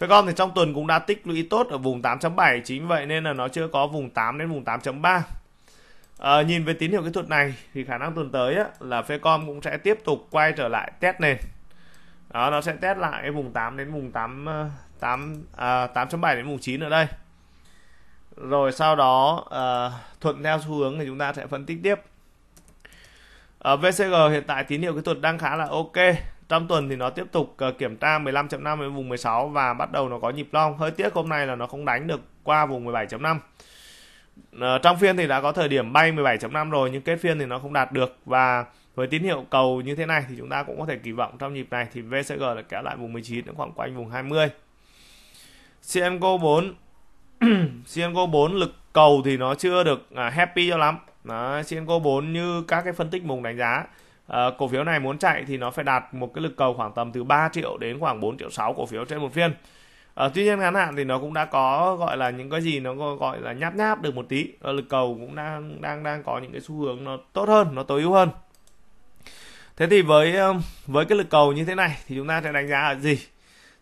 Fecom thì trong tuần cũng đã tích lũy tốt ở vùng 8.7 chính vậy nên là nó chưa có vùng 8 đến vùng 8.3 à, ờ, nhìn về tín hiệu kỹ thuật này thì khả năng tuần tới á, là Fecom cũng sẽ tiếp tục quay trở lại test nền đó, nó sẽ test lại cái vùng 8 đến vùng 8 8 ờ, à, 8.7 đến vùng 9 ở đây rồi sau đó à, thuận theo xu hướng thì chúng ta sẽ phân tích tiếp ở ờ, VCG hiện tại tín hiệu kỹ thuật đang khá là ok trong tuần thì nó tiếp tục kiểm tra 15.5 đến vùng 16 và bắt đầu nó có nhịp long hơi tiếc hôm nay là nó không đánh được qua vùng 17.5 trong phiên thì đã có thời điểm bay 17.5 rồi nhưng kết phiên thì nó không đạt được và với tín hiệu cầu như thế này thì chúng ta cũng có thể kỳ vọng trong nhịp này thì VCG là kéo lại vùng 19 đến khoảng quanh vùng 20 CMGO 4 CMGO 4 lực cầu thì nó chưa được à, happy cho lắm Đó, CMGO 4 như các cái phân tích mùng đánh giá à, cổ phiếu này muốn chạy thì nó phải đạt một cái lực cầu khoảng tầm từ 3 triệu đến khoảng 4 triệu 6 cổ phiếu trên một phiên à, tuy nhiên ngắn hạn thì nó cũng đã có gọi là những cái gì nó gọi là nháp nháp được một tí ờ, lực cầu cũng đang đang đang có những cái xu hướng nó tốt hơn nó tối ưu hơn thế thì với um, với cái lực cầu như thế này thì chúng ta sẽ đánh giá ở gì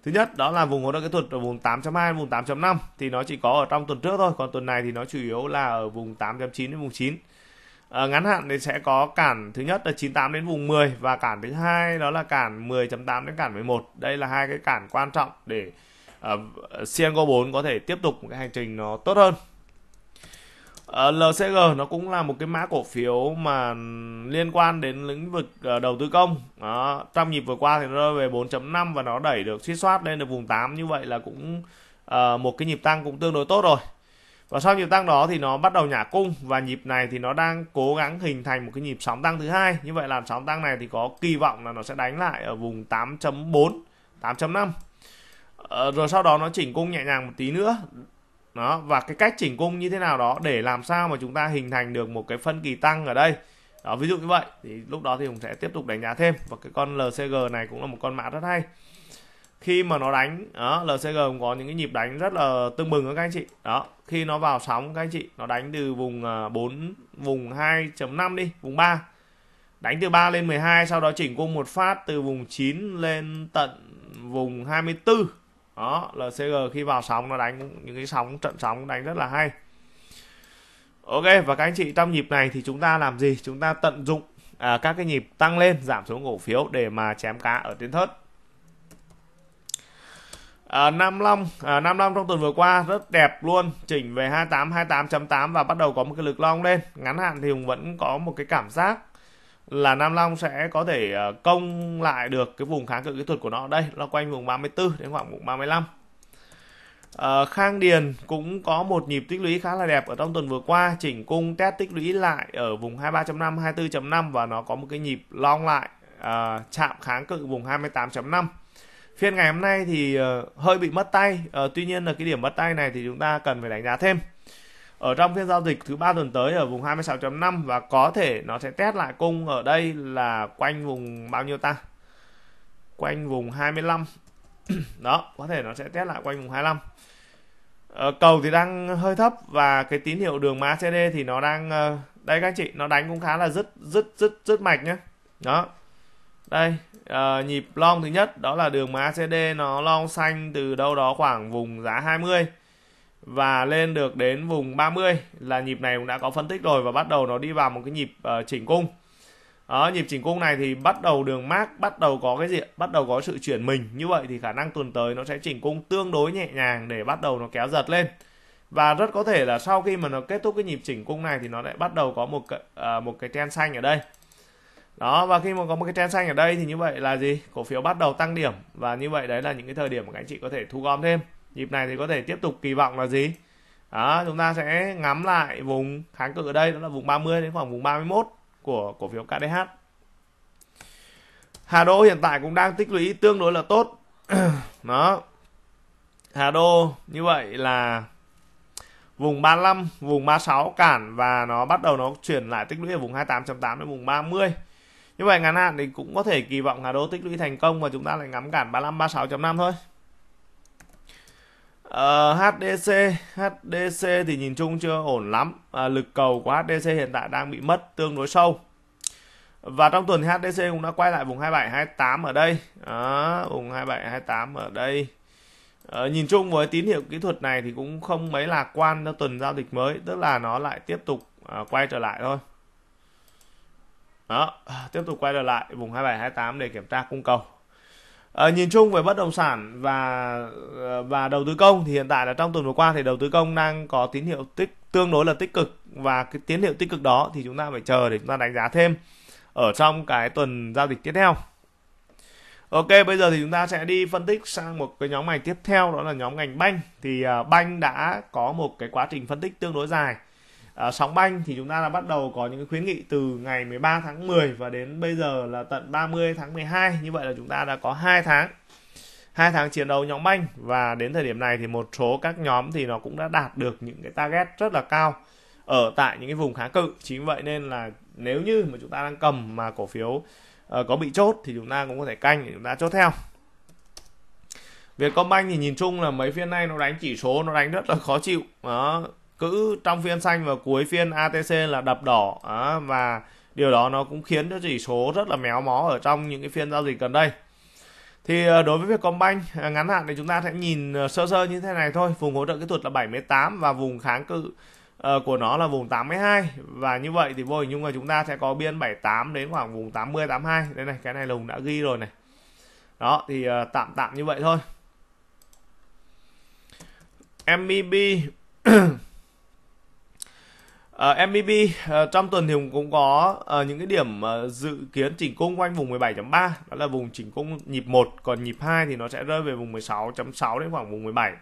thứ nhất đó là vùng hỗ trợ kỹ thuật ở vùng 8.2 vùng 8.5 thì nó chỉ có ở trong tuần trước thôi còn tuần này thì nó chủ yếu là ở vùng 8.9 đến vùng 9 à, ờ, ngắn hạn thì sẽ có cản thứ nhất là 98 đến vùng 10 và cản thứ hai đó là cản 10.8 đến cản 11 đây là hai cái cản quan trọng để uh, CNGO 4 có thể tiếp tục một cái hành trình nó tốt hơn Ờ, LCG nó cũng là một cái mã cổ phiếu mà liên quan đến lĩnh vực ờ, đầu tư công. Đó, trong nhịp vừa qua thì nó rơi về 4.5 và nó đẩy được suýt soát lên được vùng 8 như vậy là cũng uh, một cái nhịp tăng cũng tương đối tốt rồi. Và sau nhịp tăng đó thì nó bắt đầu nhả cung và nhịp này thì nó đang cố gắng hình thành một cái nhịp sóng tăng thứ hai. Như vậy là sóng tăng này thì có kỳ vọng là nó sẽ đánh lại ở vùng 8.4, 8.5. Ờ, rồi sau đó nó chỉnh cung nhẹ nhàng một tí nữa đó và cái cách chỉnh cung như thế nào đó để làm sao mà chúng ta hình thành được một cái phân kỳ tăng ở đây đó ví dụ như vậy thì lúc đó thì hùng sẽ tiếp tục đánh giá thêm và cái con lcg này cũng là một con mã rất hay khi mà nó đánh đó, lcg cũng có những cái nhịp đánh rất là tương bừng các anh chị đó khi nó vào sóng các anh chị nó đánh từ vùng 4 à, vùng 2.5 đi vùng 3 đánh từ 3 lên 12 sau đó chỉnh cung một phát từ vùng 9 lên tận vùng 24 đó LCG khi vào sóng nó đánh những cái sóng trận sóng đánh rất là hay Ok và các anh chị trong nhịp này thì chúng ta làm gì chúng ta tận dụng à, các cái nhịp tăng lên giảm xuống cổ phiếu để mà chém cá ở trên thớt À, 55 à, 55 trong tuần vừa qua rất đẹp luôn chỉnh về 28 28.8 và bắt đầu có một cái lực long lên ngắn hạn thì Hùng vẫn có một cái cảm giác là Nam Long sẽ có thể ờ, công lại được cái vùng kháng cự kỹ thuật của nó đây nó quanh vùng 34 đến khoảng vùng 35 à, ờ, Khang Điền cũng có một nhịp tích lũy khá là đẹp ở trong tuần vừa qua chỉnh cung test tích lũy lại ở vùng 23.5 24.5 và nó có một cái nhịp long lại à, chạm kháng cự vùng 28.5 phiên ngày hôm nay thì hơi bị mất tay à, tuy nhiên là cái điểm mất tay này thì chúng ta cần phải đánh giá thêm ở trong phiên giao dịch thứ ba tuần tới ở vùng 26.5 và có thể nó sẽ test lại cung ở đây là quanh vùng bao nhiêu ta quanh vùng 25 đó có thể nó sẽ test lại quanh vùng 25 ờ, cầu thì đang hơi thấp và cái tín hiệu đường MACD thì nó đang ờ, đây các anh chị nó đánh cũng khá là rất rất rất rất mạch nhé đó đây uh, nhịp long thứ nhất đó là đường MACD nó long xanh từ đâu đó khoảng vùng giá 20 mươi và lên được đến vùng 30 là nhịp này cũng đã có phân tích rồi và bắt đầu nó đi vào một cái nhịp uh, chỉnh cung đó, nhịp chỉnh cung này thì bắt đầu đường mát bắt đầu có cái gì bắt đầu có sự chuyển mình như vậy thì khả năng tuần tới nó sẽ chỉnh cung tương đối nhẹ nhàng để bắt đầu nó kéo giật lên và rất có thể là sau khi mà nó kết thúc cái nhịp chỉnh cung này thì nó lại bắt đầu có một uh, một cái trend xanh ở đây đó và khi mà có một cái trend xanh ở đây thì như vậy là gì cổ phiếu bắt đầu tăng điểm và như vậy đấy là những cái thời điểm mà các anh chị có thể thu gom thêm nhịp này thì có thể tiếp tục kỳ vọng là gì đó, chúng ta sẽ ngắm lại vùng kháng cự ở đây đó là vùng 30 đến khoảng vùng 31 của cổ phiếu KDH Hà Đô hiện tại cũng đang tích lũy tương đối là tốt đó Hà Đô như vậy là vùng 35, vùng 36 cản và nó bắt đầu nó chuyển lại tích lũy ở vùng 28.8 đến vùng 30. Như vậy ngắn hạn thì cũng có thể kỳ vọng Hà Đô tích lũy thành công và chúng ta lại ngắm cản 35 36.5 thôi. Uh, ờ, HDC HDC thì nhìn chung chưa ổn lắm à, lực cầu của HDC hiện tại đang bị mất tương đối sâu và trong tuần HDC cũng đã quay lại vùng 27 28 ở đây à, vùng 27 28 ở đây à, nhìn chung với tín hiệu kỹ thuật này thì cũng không mấy lạc quan cho tuần giao dịch mới tức là nó lại tiếp tục à, quay trở lại thôi đó tiếp tục quay trở lại vùng 27 28 để kiểm tra cung cầu À, nhìn chung về bất động sản và ờ, và đầu tư công thì hiện tại là trong tuần vừa qua thì đầu tư công đang có tín hiệu tích tương đối là tích cực và cái tín hiệu tích cực đó thì chúng ta phải chờ để chúng ta đánh giá thêm ở trong cái tuần giao dịch tiếp theo. Ok, bây giờ thì chúng ta sẽ đi phân tích sang một cái nhóm ngành tiếp theo đó là nhóm ngành banh. Thì uh, banh đã có một cái quá trình phân tích tương đối dài à, sóng banh thì chúng ta đã bắt đầu có những khuyến nghị từ ngày 13 tháng 10 và đến bây giờ là tận 30 tháng 12 như vậy là chúng ta đã có 2 tháng hai tháng chiến đấu nhóm banh và đến thời điểm này thì một số các nhóm thì nó cũng đã đạt được những cái target rất là cao ở tại những cái vùng kháng cự chính vậy nên là nếu như mà chúng ta đang cầm mà cổ phiếu uh, có bị chốt thì chúng ta cũng có thể canh để chúng ta chốt theo công Vietcombank thì nhìn chung là mấy phiên nay nó đánh chỉ số nó đánh rất là khó chịu đó cứ trong phiên xanh và cuối phiên ATC là đập đỏ à, và điều đó nó cũng khiến cho chỉ số rất là méo mó ở trong những cái phiên giao dịch gần đây thì ờ, đối với Vietcombank à, ngắn hạn thì chúng ta sẽ nhìn ờ, sơ sơ như thế này thôi vùng hỗ trợ kỹ thuật là 78 và vùng kháng cự ờ, của nó là vùng 82 và như vậy thì vô hình dung là chúng ta sẽ có biên 78 đến khoảng vùng 80 82 đây này cái này lùng đã ghi rồi này đó thì tạm tạm như vậy thôi MBB e Uh, MEB uh, trong tuần thì cũng có uh, những cái điểm uh, dự kiến chỉnh cung quanh vùng 17.3 đó là vùng chỉnh cung nhịp 1 còn nhịp 2 thì nó sẽ rơi về vùng 16.6 đến khoảng vùng 17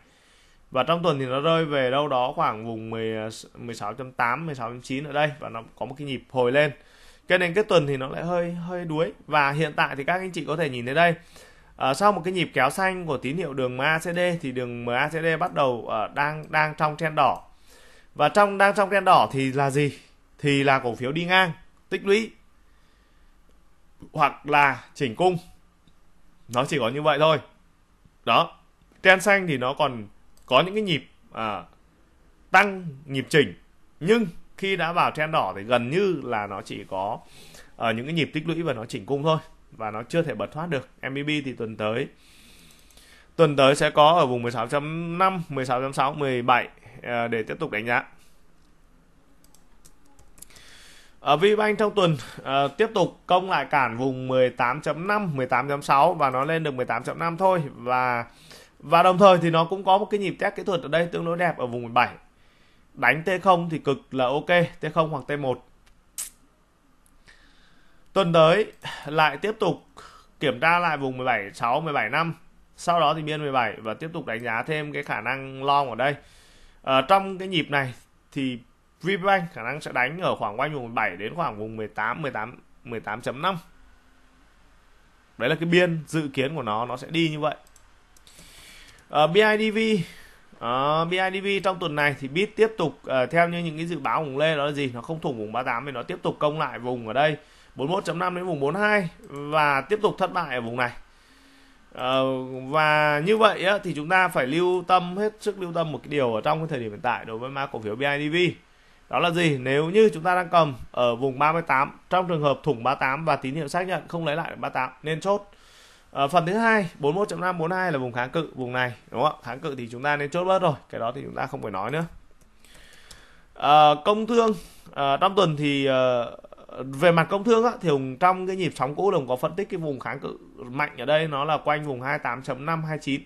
và trong tuần thì nó rơi về đâu đó khoảng vùng 16.8 16.9 ờ, ở đây và nó có một cái nhịp hồi lên cho nên cái tuần thì nó lại hơi hơi đuối và hiện tại thì các anh chị có thể nhìn thấy đây À, sau một cái nhịp kéo xanh của tín hiệu đường MACD thì đường MACD bắt đầu uh, đang đang trong trend đỏ và trong đang trong đen đỏ thì là gì thì là cổ phiếu đi ngang tích lũy hoặc là chỉnh cung nó chỉ có như vậy thôi đó đen xanh thì nó còn có những cái nhịp à, tăng nhịp chỉnh nhưng khi đã vào trend đỏ thì gần như là nó chỉ có ở à, uh, những cái nhịp tích lũy và nó chỉnh cung thôi và nó chưa thể bật thoát được MBB thì tuần tới tuần tới sẽ có ở vùng 16.5 16.6 17 Ờ, để tiếp tục đánh giá ở ờ, VBank trong tuần ờ, tiếp tục công lại cản vùng 18.5, 18.6 và nó lên được 18.5 thôi và và đồng thời thì nó cũng có một cái nhịp test kỹ thuật ở đây tương đối đẹp ở vùng 17. Đánh T0 thì cực là ok, T0 hoặc T1. Tuần tới lại tiếp tục kiểm tra lại vùng 17 6 17 5. Sau đó thì biên 17 và tiếp tục đánh giá thêm cái khả năng long ở đây à, trong cái nhịp này thì VPBank khả năng sẽ đánh ở khoảng quanh vùng 17 đến khoảng vùng 18 18 18.5 đấy là cái biên dự kiến của nó nó sẽ đi như vậy à, ờ, BIDV à, ờ, BIDV trong tuần này thì BIT tiếp tục à, theo như những cái dự báo vùng lên đó là gì nó không thủng vùng 38 thì nó tiếp tục công lại vùng ở đây 41.5 đến vùng 42 và tiếp tục thất bại ở vùng này Uh, và như vậy á, thì chúng ta phải lưu tâm hết sức lưu tâm một cái điều ở trong cái thời điểm hiện tại đối với mã cổ phiếu BIDV đó là gì nếu như chúng ta đang cầm ở vùng 38 trong trường hợp thủng 38 và tín hiệu xác nhận không lấy lại 38 nên chốt uh, phần thứ hai 41.542 là vùng kháng cự vùng này đúng không kháng cự thì chúng ta nên chốt bớt rồi cái đó thì chúng ta không phải nói nữa uh, công thương à, trong tuần thì về mặt công thương á, thì trong cái nhịp sóng cũ đồng có phân tích cái vùng kháng cự mạnh ở đây nó là quanh vùng 28.5 29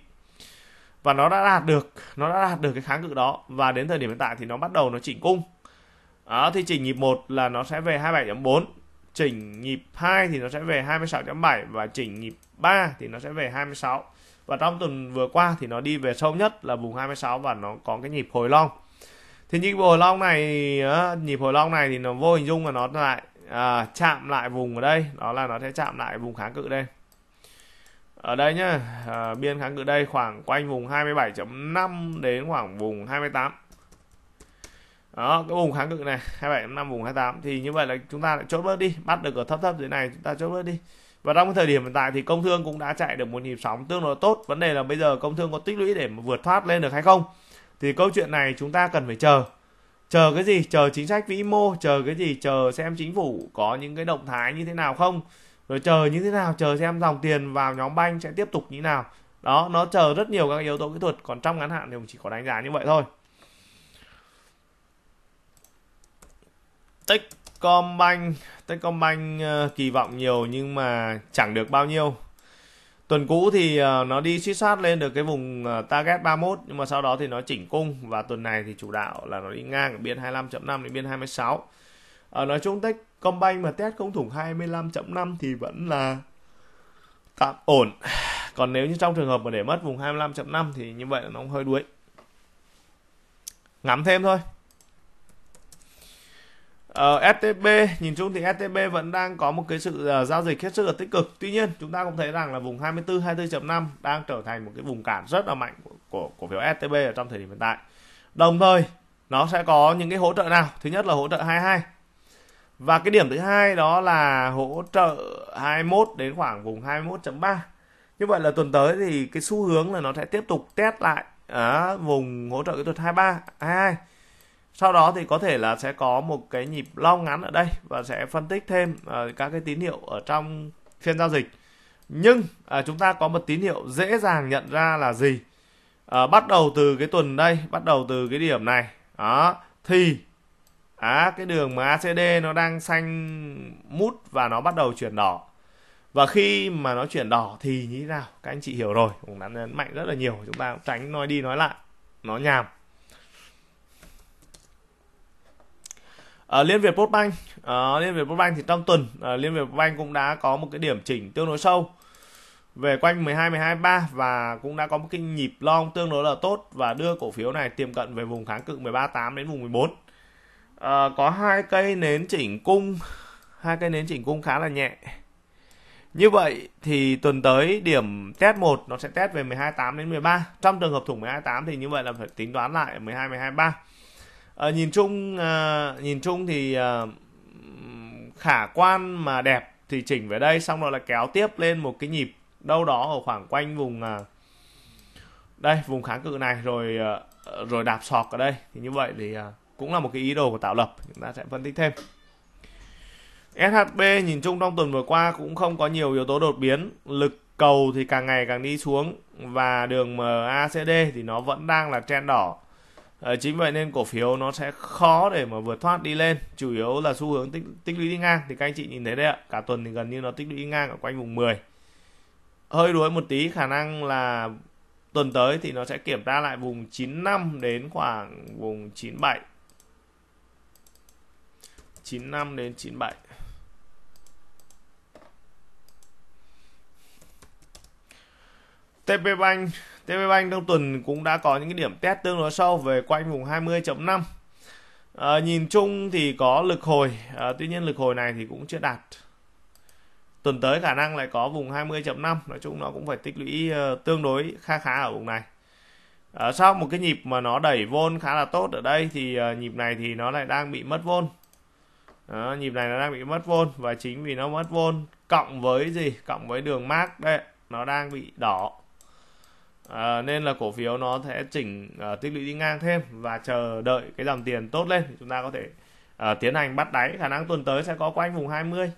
và nó đã đạt được nó đã đạt được cái kháng cự đó và đến thời điểm hiện tại thì nó bắt đầu nó chỉnh cung đó, thì chỉnh nhịp 1 là nó sẽ về 27.4 chỉnh nhịp 2 thì nó sẽ về 26.7 và chỉnh nhịp 3 thì nó sẽ về 26 và trong tuần vừa qua thì nó đi về sâu nhất là vùng 26 và nó có cái nhịp hồi long thì nhịp hồi long này nhịp hồi long này thì nó vô hình dung là nó lại à, chạm lại vùng ở đây đó là nó sẽ chạm lại vùng kháng cự đây ở đây nhá à, biên kháng cự đây khoảng quanh vùng 27.5 đến khoảng vùng 28 đó cái vùng kháng cự này 27.5 vùng 28 thì như vậy là chúng ta lại chốt bớt đi bắt được ở thấp thấp dưới này chúng ta chốt bớt đi và trong cái thời điểm hiện tại thì công thương cũng đã chạy được một nhịp sóng tương đối tốt vấn đề là bây giờ công thương có tích lũy để mà vượt thoát lên được hay không thì câu chuyện này chúng ta cần phải chờ chờ cái gì chờ chính sách vĩ mô chờ cái gì chờ xem chính phủ có những cái động thái như thế nào không rồi chờ như thế nào chờ xem dòng tiền vào nhóm banh sẽ tiếp tục như thế nào đó nó chờ rất nhiều các yếu tố kỹ thuật còn trong ngắn hạn thì mình chỉ có đánh giá như vậy thôi Techcombank Techcombank uh, kỳ vọng nhiều nhưng mà chẳng được bao nhiêu tuần cũ thì ờ, nó đi suýt sát lên được cái vùng ờ, target 31 nhưng mà sau đó thì nó chỉnh cung và tuần này thì chủ đạo là nó đi ngang ở biên 25.5 đến biên 26 ở ờ, nói chung combine mà test không thủng 25.5 thì vẫn là tạm ổn còn nếu như trong trường hợp mà để mất vùng 25.5 thì như vậy là nó hơi đuối ngắm thêm thôi Uh, ờ, STB nhìn chung thì STB vẫn đang có một cái sự uh, giao dịch hết sức là tích cực. Tuy nhiên chúng ta cũng thấy rằng là vùng 24 24.5 đang trở thành một cái vùng cản rất là mạnh của cổ phiếu STB ở trong thời điểm hiện tại. Đồng thời nó sẽ có những cái hỗ trợ nào? Thứ nhất là hỗ trợ 22. Và cái điểm thứ hai đó là hỗ trợ 21 đến khoảng vùng 21.3. Như vậy là tuần tới thì cái xu hướng là nó sẽ tiếp tục test lại ở vùng hỗ trợ kỹ thuật 23 22 sau đó thì có thể là sẽ có một cái nhịp long ngắn ở đây và sẽ phân tích thêm uh, các cái tín hiệu ở trong phiên giao dịch nhưng uh, chúng ta có một tín hiệu dễ dàng nhận ra là gì uh, bắt đầu từ cái tuần đây bắt đầu từ cái điểm này đó thì à, cái đường mà ACD nó đang xanh mút và nó bắt đầu chuyển đỏ và khi mà nó chuyển đỏ thì như thế nào các anh chị hiểu rồi cũng đã nhấn mạnh rất là nhiều chúng ta cũng tránh nói đi nói lại nó nhàm À, Liên Việt Postbank, à, ờ, Liên Việt Postbank thì trong tuần à, Liên Việt Postbank cũng đã có một cái điểm chỉnh tương đối sâu về quanh 12 12 3 và cũng đã có một cái nhịp long tương đối là tốt và đưa cổ phiếu này tiềm cận về vùng kháng cự 13 8 đến vùng 14. À, có hai cây nến chỉnh cung, hai cây nến chỉnh cung khá là nhẹ. Như vậy thì tuần tới điểm test 1 nó sẽ test về 128 đến 13. Trong trường hợp thủng 128 thì như vậy là phải tính toán lại 12 12 3 à, nhìn chung à, nhìn chung thì à, khả quan mà đẹp thì chỉnh về đây xong rồi là kéo tiếp lên một cái nhịp đâu đó ở khoảng quanh vùng à, đây vùng kháng cự này rồi à, rồi đạp sọt ở đây thì như vậy thì à, cũng là một cái ý đồ của tạo lập chúng ta sẽ phân tích thêm SHB nhìn chung trong tuần vừa qua cũng không có nhiều yếu tố đột biến lực cầu thì càng ngày càng đi xuống và đường MACD thì nó vẫn đang là trend đỏ À, chính vậy nên cổ phiếu nó sẽ khó để mà vượt thoát đi lên chủ yếu là xu hướng tích tích lũy đi ngang thì các anh chị nhìn thấy đấy ạ cả tuần thì gần như nó tích lũy đi ngang ở quanh vùng 10 hơi đuối một tí khả năng là tuần tới thì nó sẽ kiểm tra lại vùng 95 đến khoảng vùng 97 95 đến 97 TPBank TPBank trong tuần cũng đã có những cái điểm test tương đối sâu về quanh vùng 20.5 à, ờ, nhìn chung thì có lực hồi à, tuy nhiên lực hồi này thì cũng chưa đạt tuần tới khả năng lại có vùng 20.5 nói chung nó cũng phải tích lũy uh, tương đối kha khá ở vùng này à, sau một cái nhịp mà nó đẩy vôn khá là tốt ở đây thì uh, nhịp này thì nó lại đang bị mất vôn đó, nhịp này nó đang bị mất vôn và chính vì nó mất vôn cộng với gì cộng với đường mát đấy nó đang bị đỏ À, nên là cổ phiếu nó sẽ chỉnh uh, tích lũy đi ngang thêm và chờ đợi cái dòng tiền tốt lên chúng ta có thể uh, tiến hành bắt đáy khả năng tuần tới sẽ có quanh vùng 20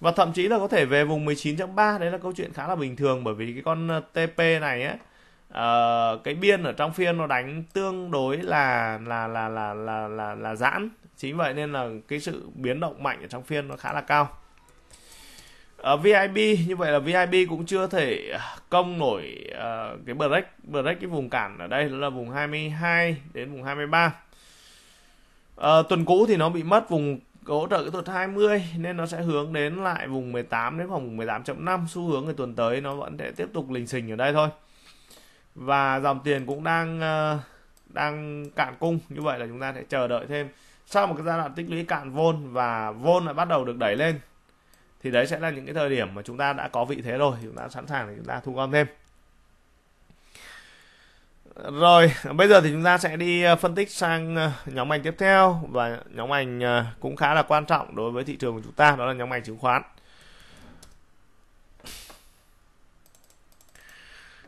và thậm chí là có thể về vùng 19.3 đấy là câu chuyện khá là bình thường bởi vì cái con TP này ấy uh, cái biên ở trong phiên nó đánh tương đối là là là là là là, là giãn chính vậy nên là cái sự biến động mạnh ở trong phiên nó khá là cao ở ờ, uh, VIP như vậy là VIP cũng chưa thể công nổi uh, cái break break cái vùng cản ở đây là vùng 22 đến vùng 23 à, ờ, tuần cũ thì nó bị mất vùng hỗ trợ kỹ thuật 20 nên nó sẽ hướng đến lại vùng 18 đến khoảng vùng 18.5 xu hướng người tuần tới nó vẫn sẽ tiếp tục lình xình ở đây thôi và dòng tiền cũng đang uh, đang cạn cung như vậy là chúng ta sẽ chờ đợi thêm sau một cái giai đoạn tích lũy cạn vôn và vôn lại bắt đầu được đẩy lên thì đấy sẽ là những cái thời điểm mà chúng ta đã có vị thế rồi chúng ta sẵn sàng để chúng ta thu gom thêm rồi bây giờ thì chúng ta sẽ đi ờ, phân tích sang ờ, nhóm ngành tiếp theo và nhóm ngành ờ, cũng khá là quan trọng đối với thị trường của chúng ta đó là nhóm ngành chứng khoán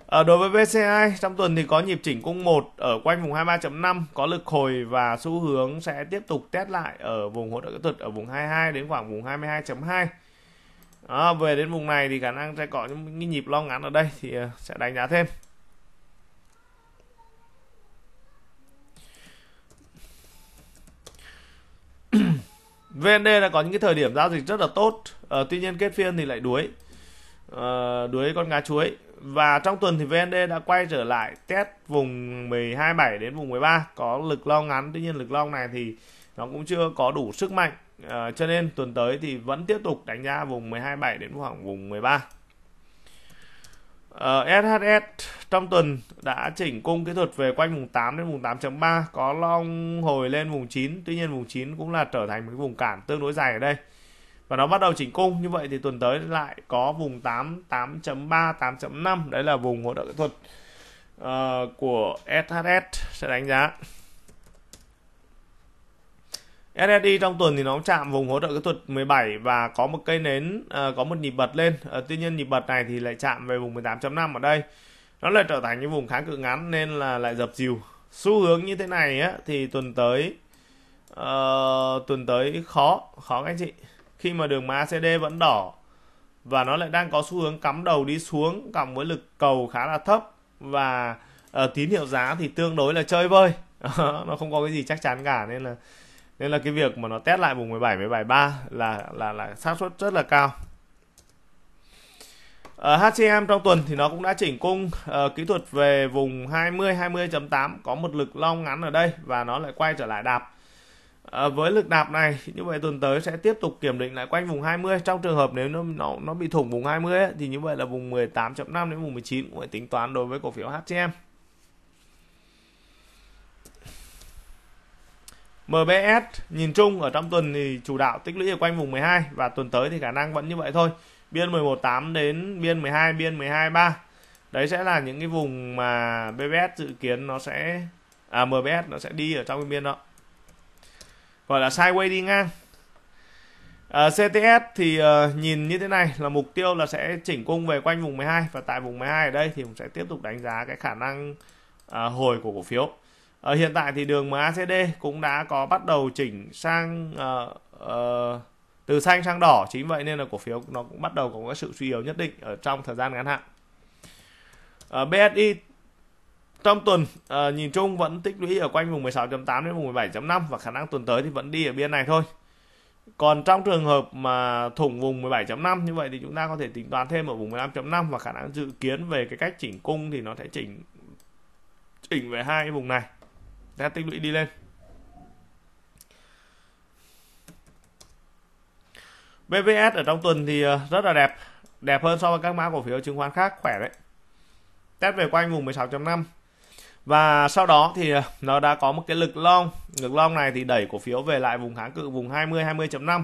À, đối với VCI trong tuần thì có nhịp chỉnh cung 1 ở quanh vùng 23.5 có lực hồi và xu hướng sẽ tiếp tục test lại ở vùng hỗ trợ kỹ thuật ở vùng 22 đến khoảng vùng 22.2 à, ờ, về đến vùng này thì khả năng sẽ có những cái nhịp lo ngắn ở đây thì ờ, sẽ đánh giá thêm VND đã có những cái thời điểm giao dịch rất là tốt à, tuy nhiên kết phiên thì lại đuối à, đuối con cá chuối và trong tuần thì VND đã quay trở lại test vùng 12.7 đến vùng 13 có lực long ngắn tuy nhiên lực long này thì nó cũng chưa có đủ sức mạnh à, cho nên tuần tới thì vẫn tiếp tục đánh giá vùng 127 đến khoảng vùng 13 Uh, SHS trong tuần đã chỉnh cung kỹ thuật về quanh vùng 8 đến vùng 8.3 có long hồi lên vùng 9 tuy nhiên vùng 9 cũng là trở thành một cái vùng cản tương đối dài ở đây và nó bắt đầu chỉnh cung như vậy thì tuần tới lại có vùng 8 8.3 8.5 đấy là vùng hỗ trợ kỹ thuật uh, của SHS sẽ đánh giá SSI trong tuần thì nó chạm vùng hỗ trợ kỹ thuật 17 và có một cây nến uh, có một nhịp bật lên. Uh, tuy nhiên nhịp bật này thì lại chạm về vùng 18.5 ở đây. Nó lại trở thành những vùng kháng cự ngắn nên là lại dập dìu. Xu hướng như thế này á, thì tuần tới uh, tuần tới khó khó các anh chị. Khi mà đường mà ACD vẫn đỏ và nó lại đang có xu hướng cắm đầu đi xuống cộng với lực cầu khá là thấp và uh, tín hiệu giá thì tương đối là chơi vơi. nó không có cái gì chắc chắn cả nên là nên là cái việc mà nó test lại vùng 17 17 3 là là là xác suất rất là cao ở ờ, HCM trong tuần thì nó cũng đã chỉnh cung uh, kỹ thuật về vùng 20 20.8 có một lực long ngắn ở đây và nó lại quay trở lại đạp. Uh, với lực đạp này như vậy tuần tới sẽ tiếp tục kiểm định lại quanh vùng 20 trong trường hợp nếu nó nó, nó bị thủng vùng 20 ấy, thì như vậy là vùng 18.5 đến vùng 19 cũng phải tính toán đối với cổ phiếu HCM. MBS nhìn chung ở trong tuần thì chủ đạo tích lũy ở quanh vùng 12 và tuần tới thì khả năng vẫn như vậy thôi. Biên 118 đến biên 12, biên 123. Đấy sẽ là những cái vùng mà BBS dự kiến nó sẽ à MBS nó sẽ đi ở trong cái biên đó. Gọi là sideways đi ngang. À, CTS thì uh, nhìn như thế này là mục tiêu là sẽ chỉnh cung về quanh vùng 12 và tại vùng 12 ở đây thì cũng sẽ tiếp tục đánh giá cái khả năng uh, hồi của cổ phiếu ở ờ, hiện tại thì đường MACD cũng đã có bắt đầu chỉnh sang à, à, từ xanh sang đỏ chính vậy nên là cổ phiếu nó cũng bắt đầu có cái sự suy yếu nhất định ở trong thời gian ngắn hạn à, BSI trong tuần à, nhìn chung vẫn tích lũy ở quanh vùng 16.8 đến vùng 17.5 và khả năng tuần tới thì vẫn đi ở biên này thôi còn trong trường hợp mà thủng vùng 17.5 như vậy thì chúng ta có thể tính toán thêm ở vùng 15.5 và khả năng dự kiến về cái cách chỉnh cung thì nó sẽ chỉnh chỉnh về hai vùng này ta tích lũy đi lên BVS ở trong tuần thì ờ, rất là đẹp đẹp hơn so với các mã cổ phiếu chứng khoán khác khỏe đấy test về quanh vùng 16.5 và sau đó thì ờ, nó đã có một cái lực long lực long này thì đẩy cổ phiếu về lại vùng kháng cự vùng 20 20.5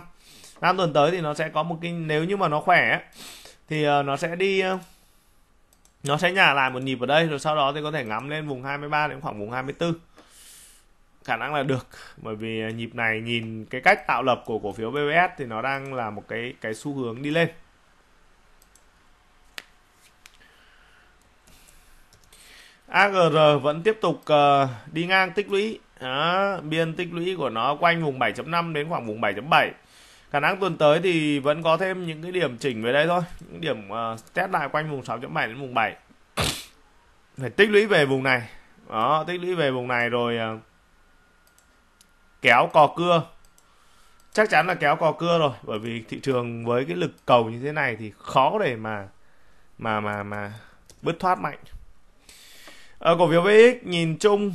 năm tuần tới thì nó sẽ có một cái nếu như mà nó khỏe thì ờ, nó sẽ đi nó sẽ nhả lại một nhịp ở đây rồi sau đó thì có thể ngắm lên vùng 23 đến khoảng vùng 24 khả năng là được bởi vì à, nhịp này nhìn cái cách tạo lập của cổ phiếu BBS thì nó đang là một cái cái xu hướng đi lên AGR vẫn tiếp tục uh, đi ngang tích lũy đó, biên tích lũy của nó quanh vùng 7.5 đến khoảng vùng 7.7 khả năng tuần tới thì vẫn có thêm những cái điểm chỉnh về đây thôi những điểm uh, test lại quanh vùng 6.7 đến vùng 7 phải tích lũy về vùng này đó tích lũy về vùng này rồi uh, kéo cò cưa chắc chắn là kéo cò cưa rồi bởi vì thị trường với cái lực cầu như thế này thì khó để mà mà mà mà bứt thoát mạnh ở ờ, cổ phiếu VX nhìn chung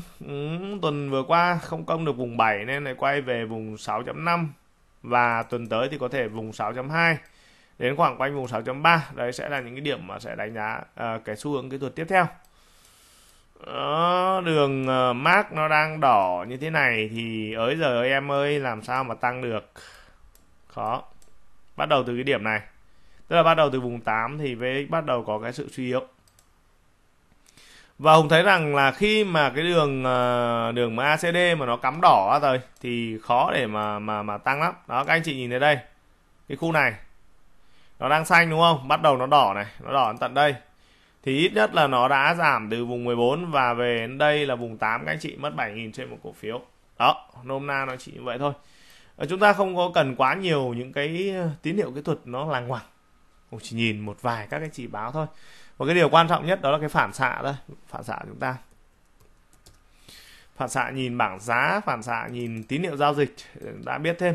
tuần vừa qua không công được vùng 7 nên lại quay về vùng 6.5 và tuần tới thì có thể vùng 6.2 đến khoảng quanh vùng 6.3 đấy sẽ là những cái điểm mà sẽ đánh giá uh, cái xu hướng kỹ thuật tiếp theo đó, đường ờ, mát nó đang đỏ như thế này thì ới giờ ơi em ơi làm sao mà tăng được khó bắt đầu từ cái điểm này tức là bắt đầu từ vùng 8 thì với bắt đầu có cái sự suy yếu và hùng thấy rằng là khi mà cái đường ờ, đường mà ACD mà nó cắm đỏ rồi thì khó để mà mà mà tăng lắm đó các anh chị nhìn thấy đây cái khu này nó đang xanh đúng không bắt đầu nó đỏ này nó đỏ đến tận đây thì ít nhất là nó đã giảm từ vùng 14 và về đây là vùng 8 các anh chị mất 7.000 trên một cổ phiếu đó nôm na nó chỉ như vậy thôi ờ, chúng ta không có cần quá nhiều những cái ờ, tín hiệu kỹ thuật nó làng hoàng cũng chỉ nhìn một vài các cái chỉ báo thôi và cái điều quan trọng nhất đó là cái phản xạ thôi phản xạ chúng ta phản xạ nhìn bảng giá phản xạ nhìn tín hiệu giao dịch ừ, đã biết thêm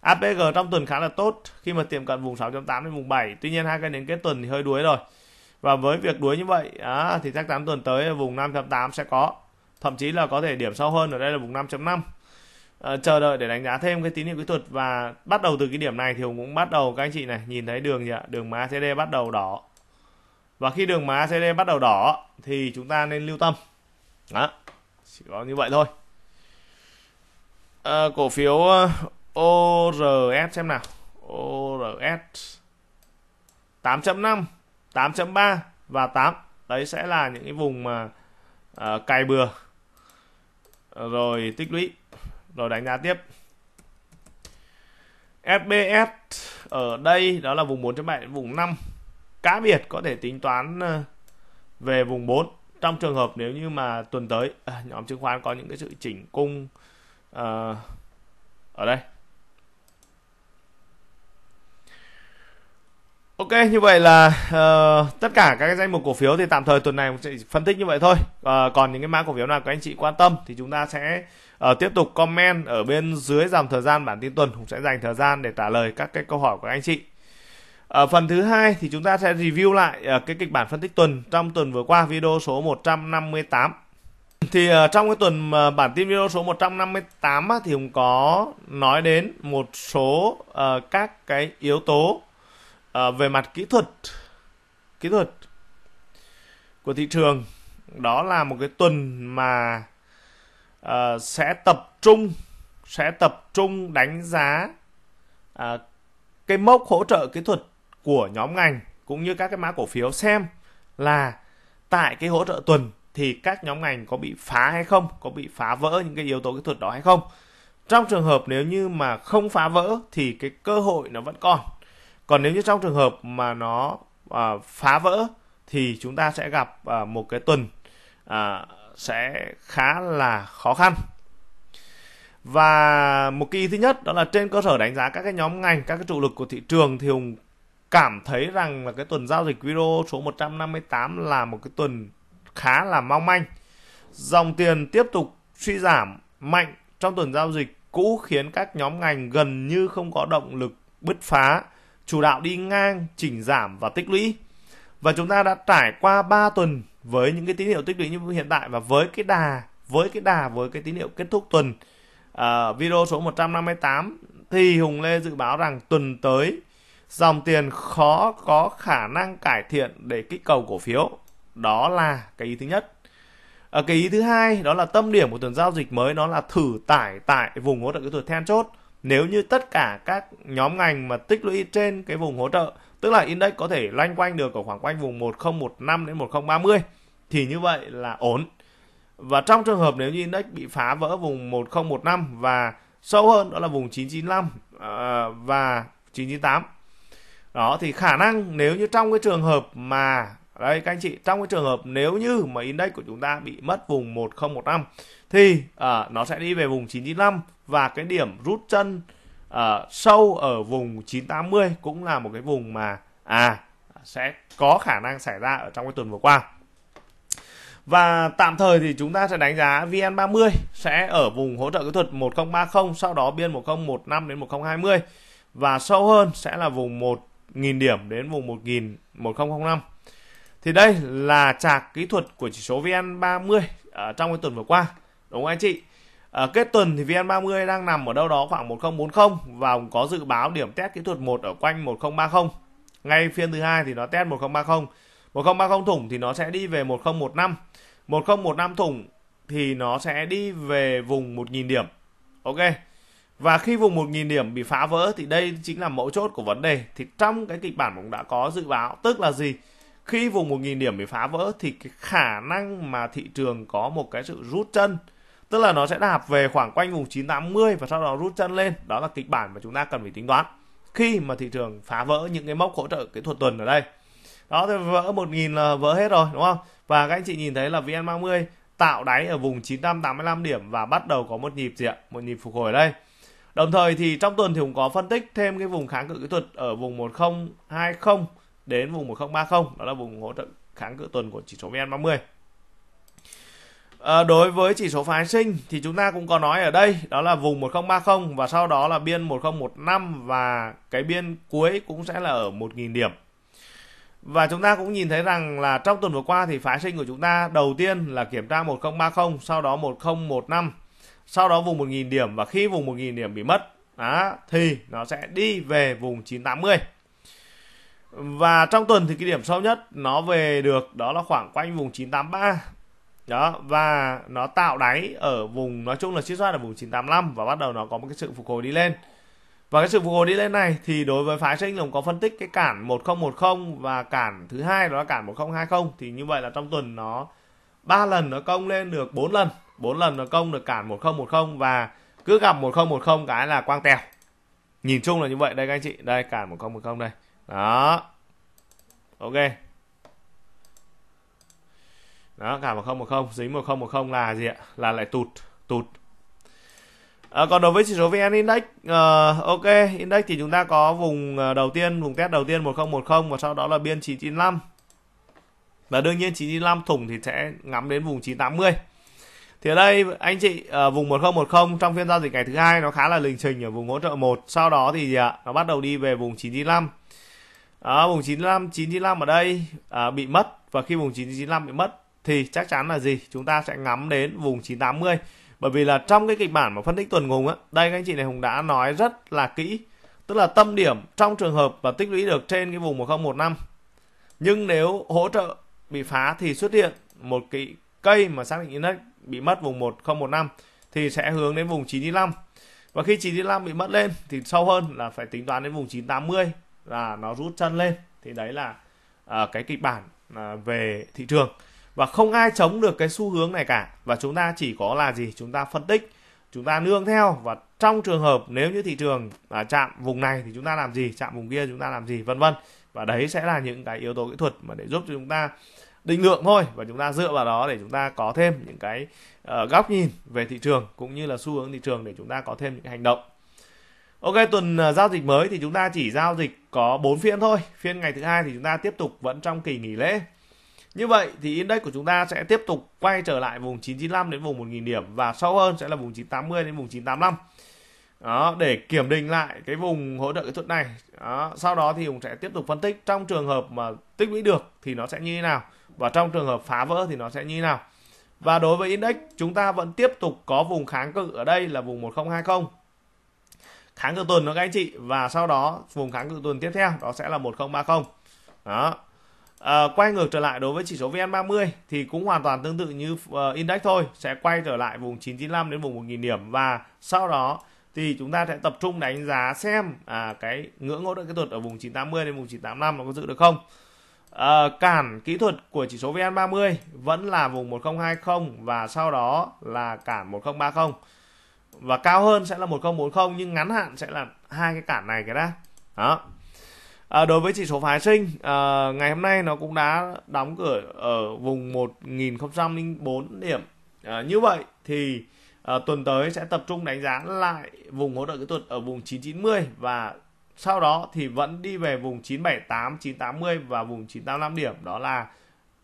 APG trong tuần khá là tốt khi mà tiệm cận vùng 6.8 đến vùng 7 tuy nhiên hai cái đến kết tuần thì hơi đuối rồi và với việc đuối như vậy á thì chắc chắn tuần tới vùng 5.8 sẽ có thậm chí là có thể điểm sâu hơn ở đây là vùng 5.5 à, ờ, chờ đợi để đánh giá thêm cái tín hiệu kỹ thuật và bắt đầu từ cái điểm này thì Hùng cũng bắt đầu các anh chị này nhìn thấy đường gì ạ đường má CD bắt đầu đỏ và khi đường má CD bắt đầu đỏ thì chúng ta nên lưu tâm đó chỉ có như vậy thôi à, cổ phiếu ờ, ORS xem nào ORS 8.5 8.3 và 8 đấy sẽ là những cái vùng mà uh, ờ, cày bừa ờ, rồi tích lũy rồi đánh giá tiếp FBS ở đây đó là vùng 4.7 đến vùng 5 cá biệt có thể tính toán ờ, về vùng 4 trong trường hợp nếu như mà tuần tới à, nhóm chứng khoán có những cái sự chỉnh cung uh, ở đây Ok, như vậy là uh, tất cả các cái danh mục cổ phiếu thì tạm thời tuần này sẽ phân tích như vậy thôi. Uh, còn những cái mã cổ phiếu nào các anh chị quan tâm thì chúng ta sẽ uh, tiếp tục comment ở bên dưới dòng thời gian bản tin tuần. cũng sẽ dành thời gian để trả lời các cái câu hỏi của các anh chị. Ở uh, phần thứ hai thì chúng ta sẽ review lại uh, cái kịch bản phân tích tuần trong tuần vừa qua video số 158. Thì uh, trong cái tuần uh, bản tin video số 158 á, thì cũng có nói đến một số uh, các cái yếu tố à, về mặt kỹ thuật kỹ thuật của thị trường đó là một cái tuần mà à, sẽ tập trung sẽ tập trung đánh giá à, cái mốc hỗ trợ kỹ thuật của nhóm ngành cũng như các cái mã cổ phiếu xem là tại cái hỗ trợ tuần thì các nhóm ngành có bị phá hay không, có bị phá vỡ những cái yếu tố kỹ thuật đó hay không. Trong trường hợp nếu như mà không phá vỡ thì cái cơ hội nó vẫn còn còn nếu như trong trường hợp mà nó à, phá vỡ thì chúng ta sẽ gặp à, một cái tuần à, sẽ khá là khó khăn và một kỳ thứ nhất đó là trên cơ sở đánh giá các cái nhóm ngành các cái trụ lực của thị trường thì hùng cảm thấy rằng là cái tuần giao dịch video số 158 là một cái tuần khá là mong manh dòng tiền tiếp tục suy giảm mạnh trong tuần giao dịch cũ khiến các nhóm ngành gần như không có động lực bứt phá chủ đạo đi ngang, chỉnh giảm và tích lũy. Và chúng ta đã trải qua 3 tuần với những cái tín hiệu tích lũy như hiện tại và với cái đà, với cái đà với cái tín hiệu kết thúc tuần uh, video số 158 thì Hùng Lê dự báo rằng tuần tới dòng tiền khó có khả năng cải thiện để kích cầu cổ phiếu. Đó là cái ý thứ nhất. Ở à, cái ý thứ hai đó là tâm điểm của tuần giao dịch mới đó là thử tải tại vùng hỗ trợ kỹ thuật then chốt nếu như tất cả các nhóm ngành mà tích lũy trên cái vùng hỗ trợ tức là index có thể loanh quanh được ở khoảng quanh vùng 1015 đến 1030 thì như vậy là ổn và trong trường hợp nếu như index bị phá vỡ vùng 1015 và sâu hơn đó là vùng 995 à, và 998 đó thì khả năng nếu như trong cái trường hợp mà đây các anh chị trong cái trường hợp nếu như mà index của chúng ta bị mất vùng 1015 thì à, nó sẽ đi về vùng 995 và cái điểm rút chân à, sâu ở vùng 980 cũng là một cái vùng mà à sẽ có khả năng xảy ra ở trong cái tuần vừa qua. Và tạm thời thì chúng ta sẽ đánh giá VN30 sẽ ở vùng hỗ trợ kỹ thuật 1030, sau đó biên 1015 đến 1020 và sâu hơn sẽ là vùng 1000 điểm đến vùng 1000 1005. Thì đây là trạc kỹ thuật của chỉ số VN30 ở à, trong cái tuần vừa qua đúng không anh chị à, kết tuần thì VN30 đang nằm ở đâu đó khoảng 1040 và có dự báo điểm test kỹ thuật 1 ở quanh 1030 ngay phiên thứ hai thì nó test 1030 1030 thủng thì nó sẽ đi về 1015 1015 thủng thì nó sẽ đi về vùng 1000 điểm ok và khi vùng 1000 điểm bị phá vỡ thì đây chính là mấu chốt của vấn đề thì trong cái kịch bản cũng đã có dự báo tức là gì khi vùng 1000 điểm bị phá vỡ thì cái khả năng mà thị trường có một cái sự rút chân tức là nó sẽ đạp về khoảng quanh vùng 980 và sau đó rút chân lên đó là kịch bản mà chúng ta cần phải tính toán khi mà thị trường phá vỡ những cái mốc hỗ trợ kỹ thuật tuần ở đây đó thì vỡ 1.000 là vỡ hết rồi đúng không và các anh chị nhìn thấy là VN30 tạo đáy ở vùng 985 điểm và bắt đầu có một nhịp gì ạ một nhịp phục hồi ở đây đồng thời thì trong tuần thì cũng có phân tích thêm cái vùng kháng cự kỹ thuật ở vùng 1020 đến vùng 1030 đó là vùng hỗ trợ kháng cự tuần của chỉ số VN30 À, đối với chỉ số phái sinh thì chúng ta cũng có nói ở đây đó là vùng 1030 và sau đó là biên 1015 và cái biên cuối cũng sẽ là ở 1.000 điểm. Và chúng ta cũng nhìn thấy rằng là trong tuần vừa qua thì phái sinh của chúng ta đầu tiên là kiểm tra 1030, sau đó 1015, sau đó vùng 1.000 điểm và khi vùng 1.000 điểm bị mất đó, thì nó sẽ đi về vùng 980. Và trong tuần thì cái điểm sâu nhất nó về được đó là khoảng quanh vùng 983 đó và nó tạo đáy ở vùng nói chung là chiết xuất ở vùng 985 và bắt đầu nó có một cái sự phục hồi đi lên và cái sự phục hồi đi lên này thì đối với phái sinh lồng có phân tích cái cản 1010 và cản thứ hai đó là cản 1020 thì như vậy là trong tuần nó ba lần nó công lên được 4 lần 4 lần nó công được cản 1010 và cứ gặp 1010 cái là quang tèo nhìn chung là như vậy đây các anh chị đây cản 1010 đây đó ok đó cả một không một không dính một không một không là gì ạ là lại tụt tụt à, còn đối với chỉ số vn index uh, ok index thì chúng ta có vùng ờ, đầu tiên vùng test đầu tiên 1010 và sau đó là biên 995 và đương nhiên 995 thủng thì sẽ ngắm đến vùng 980 thì ở đây anh chị uh, vùng 1010 trong phiên giao dịch ngày thứ hai nó khá là lình trình ở vùng hỗ trợ 1 sau đó thì gì ạ nó bắt đầu đi về vùng 995 đó, vùng 95 995 ở đây uh, bị mất và khi vùng 995 bị mất thì chắc chắn là gì chúng ta sẽ ngắm đến vùng 980 bởi vì là trong cái kịch bản mà phân tích tuần hùng á đây các anh chị này hùng đã nói rất là kỹ tức là tâm điểm trong trường hợp và tích lũy được trên cái vùng 1015 nhưng nếu hỗ trợ bị phá thì xuất hiện một cái cây mà xác định index bị mất vùng 1015 thì sẽ hướng đến vùng 995 và khi 995 bị mất lên thì sâu hơn là phải tính toán đến vùng 980 là nó rút chân lên thì đấy là uh, cái kịch bản uh, về thị trường và không ai chống được cái xu hướng này cả và chúng ta chỉ có là gì chúng ta phân tích chúng ta nương theo và trong trường hợp nếu như thị trường à, chạm vùng này thì chúng ta làm gì chạm vùng kia chúng ta làm gì vân vân và đấy sẽ là những cái yếu tố kỹ thuật mà để giúp cho chúng ta định lượng thôi và chúng ta dựa vào đó để chúng ta có thêm những cái uh, góc nhìn về thị trường cũng như là xu hướng thị trường để chúng ta có thêm những hành động Ok tuần uh, giao dịch mới thì chúng ta chỉ giao dịch có 4 phiên thôi phiên ngày thứ hai thì chúng ta tiếp tục vẫn trong kỳ nghỉ lễ như vậy thì index của chúng ta sẽ tiếp tục quay trở lại vùng 995 đến vùng 1.000 điểm và sâu hơn sẽ là vùng 980 đến vùng 985. Đó, để kiểm định lại cái vùng hỗ trợ kỹ thuật này. Đó, sau đó thì Hùng sẽ tiếp tục phân tích trong trường hợp mà tích lũy được thì nó sẽ như thế nào và trong trường hợp phá vỡ thì nó sẽ như thế nào. Và đối với index, chúng ta vẫn tiếp tục có vùng kháng cự ở đây là vùng 1020. Kháng cự tuần đó các anh chị và sau đó vùng kháng cự tuần tiếp theo đó sẽ là 1030. Đó, À, quay ngược trở lại đối với chỉ số VN30 thì cũng hoàn toàn tương tự như uh, index thôi, sẽ quay trở lại vùng 995 đến vùng 1000 điểm và sau đó thì chúng ta sẽ tập trung đánh giá xem à, cái ngưỡng hỗ trợ kỹ thuật ở vùng 980 đến vùng 985 nó có giữ được không. À, cản kỹ thuật của chỉ số VN30 vẫn là vùng 1020 và sau đó là cản 1030 và cao hơn sẽ là 1040 nhưng ngắn hạn sẽ là hai cái cản này cái đã. Đó. À, đối với chỉ số phái sinh à, ngày hôm nay nó cũng đã đóng cửa ở vùng 1004 điểm. À, như vậy thì à, tuần tới sẽ tập trung đánh giá lại vùng hỗ trợ kỹ thuật ở vùng 990 và sau đó thì vẫn đi về vùng 978, 980 và vùng 985 điểm. Đó là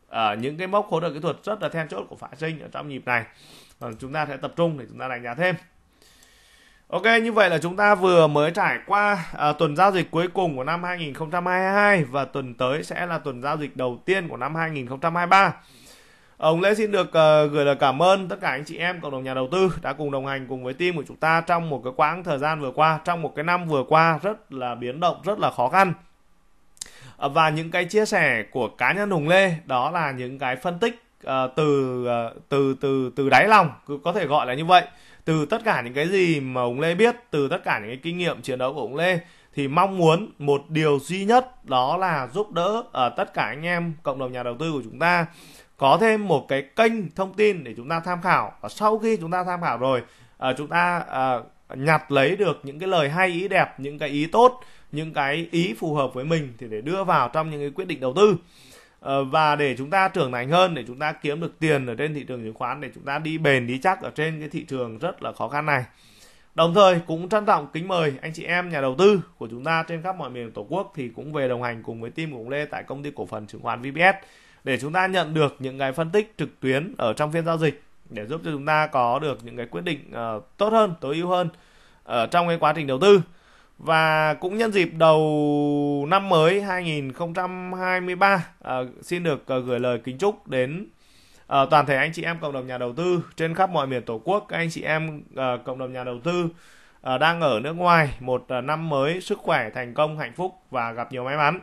à, những cái mốc hỗ trợ kỹ thuật rất là then chốt của phái sinh ở trong nhịp này. À, chúng ta sẽ tập trung để chúng ta đánh giá thêm. Ok, như vậy là chúng ta vừa mới trải qua à, tuần giao dịch cuối cùng của năm 2022 và tuần tới sẽ là tuần giao dịch đầu tiên của năm 2023. Ông Lê xin được uh, gửi lời cảm ơn tất cả anh chị em cộng đồng nhà đầu tư đã cùng đồng hành cùng với team của chúng ta trong một cái quãng thời gian vừa qua, trong một cái năm vừa qua rất là biến động, rất là khó khăn. Uh, và những cái chia sẻ của cá nhân Hùng Lê đó là những cái phân tích uh, từ uh, từ từ từ đáy lòng, có thể gọi là như vậy từ tất cả những cái gì mà ông Lê biết từ tất cả những cái kinh nghiệm chiến đấu của ông Lê thì mong muốn một điều duy nhất đó là giúp đỡ ở ờ, tất cả anh em cộng đồng nhà đầu tư của chúng ta có thêm một cái kênh thông tin để chúng ta tham khảo và sau khi chúng ta tham khảo rồi ờ, chúng ta ờ, nhặt lấy được những cái lời hay ý đẹp những cái ý tốt những cái ý phù hợp với mình thì để đưa vào trong những cái quyết định đầu tư Ờ, và để chúng ta trưởng thành hơn để chúng ta kiếm được tiền ở trên thị trường chứng khoán để chúng ta đi bền đi chắc ở trên cái thị trường rất là khó khăn này đồng thời cũng trân trọng kính mời anh chị em nhà đầu tư của chúng ta trên khắp mọi miền tổ quốc thì cũng về đồng hành cùng với team của ông Lê tại công ty cổ phần chứng khoán VPS để chúng ta nhận được những cái phân tích trực tuyến ở trong phiên giao dịch để giúp cho chúng ta có được những cái quyết định uh, tốt hơn tối ưu hơn ở trong cái quá trình đầu tư và cũng nhân dịp đầu năm mới 2023 à, ờ, xin được ờ, gửi lời kính chúc đến à, toàn thể anh chị em cộng đồng nhà đầu tư trên khắp mọi miền Tổ quốc, các anh chị em à, cộng đồng nhà đầu tư à, đang ở nước ngoài một à, năm mới sức khỏe, thành công, hạnh phúc và gặp nhiều may mắn.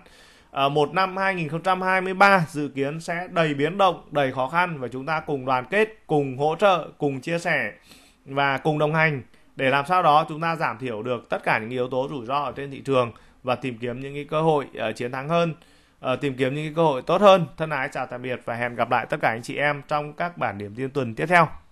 À, một năm 2023 dự kiến sẽ đầy biến động, đầy khó khăn và chúng ta cùng đoàn kết, cùng hỗ trợ, cùng chia sẻ và cùng đồng hành để làm sao đó chúng ta giảm thiểu được tất cả những yếu tố rủi ro ở trên thị trường và tìm kiếm những cái cơ hội uh, chiến thắng hơn uh, tìm kiếm những cái cơ hội tốt hơn thân ái chào tạm biệt và hẹn gặp lại tất cả anh chị em trong các bản điểm tin tuần tiếp theo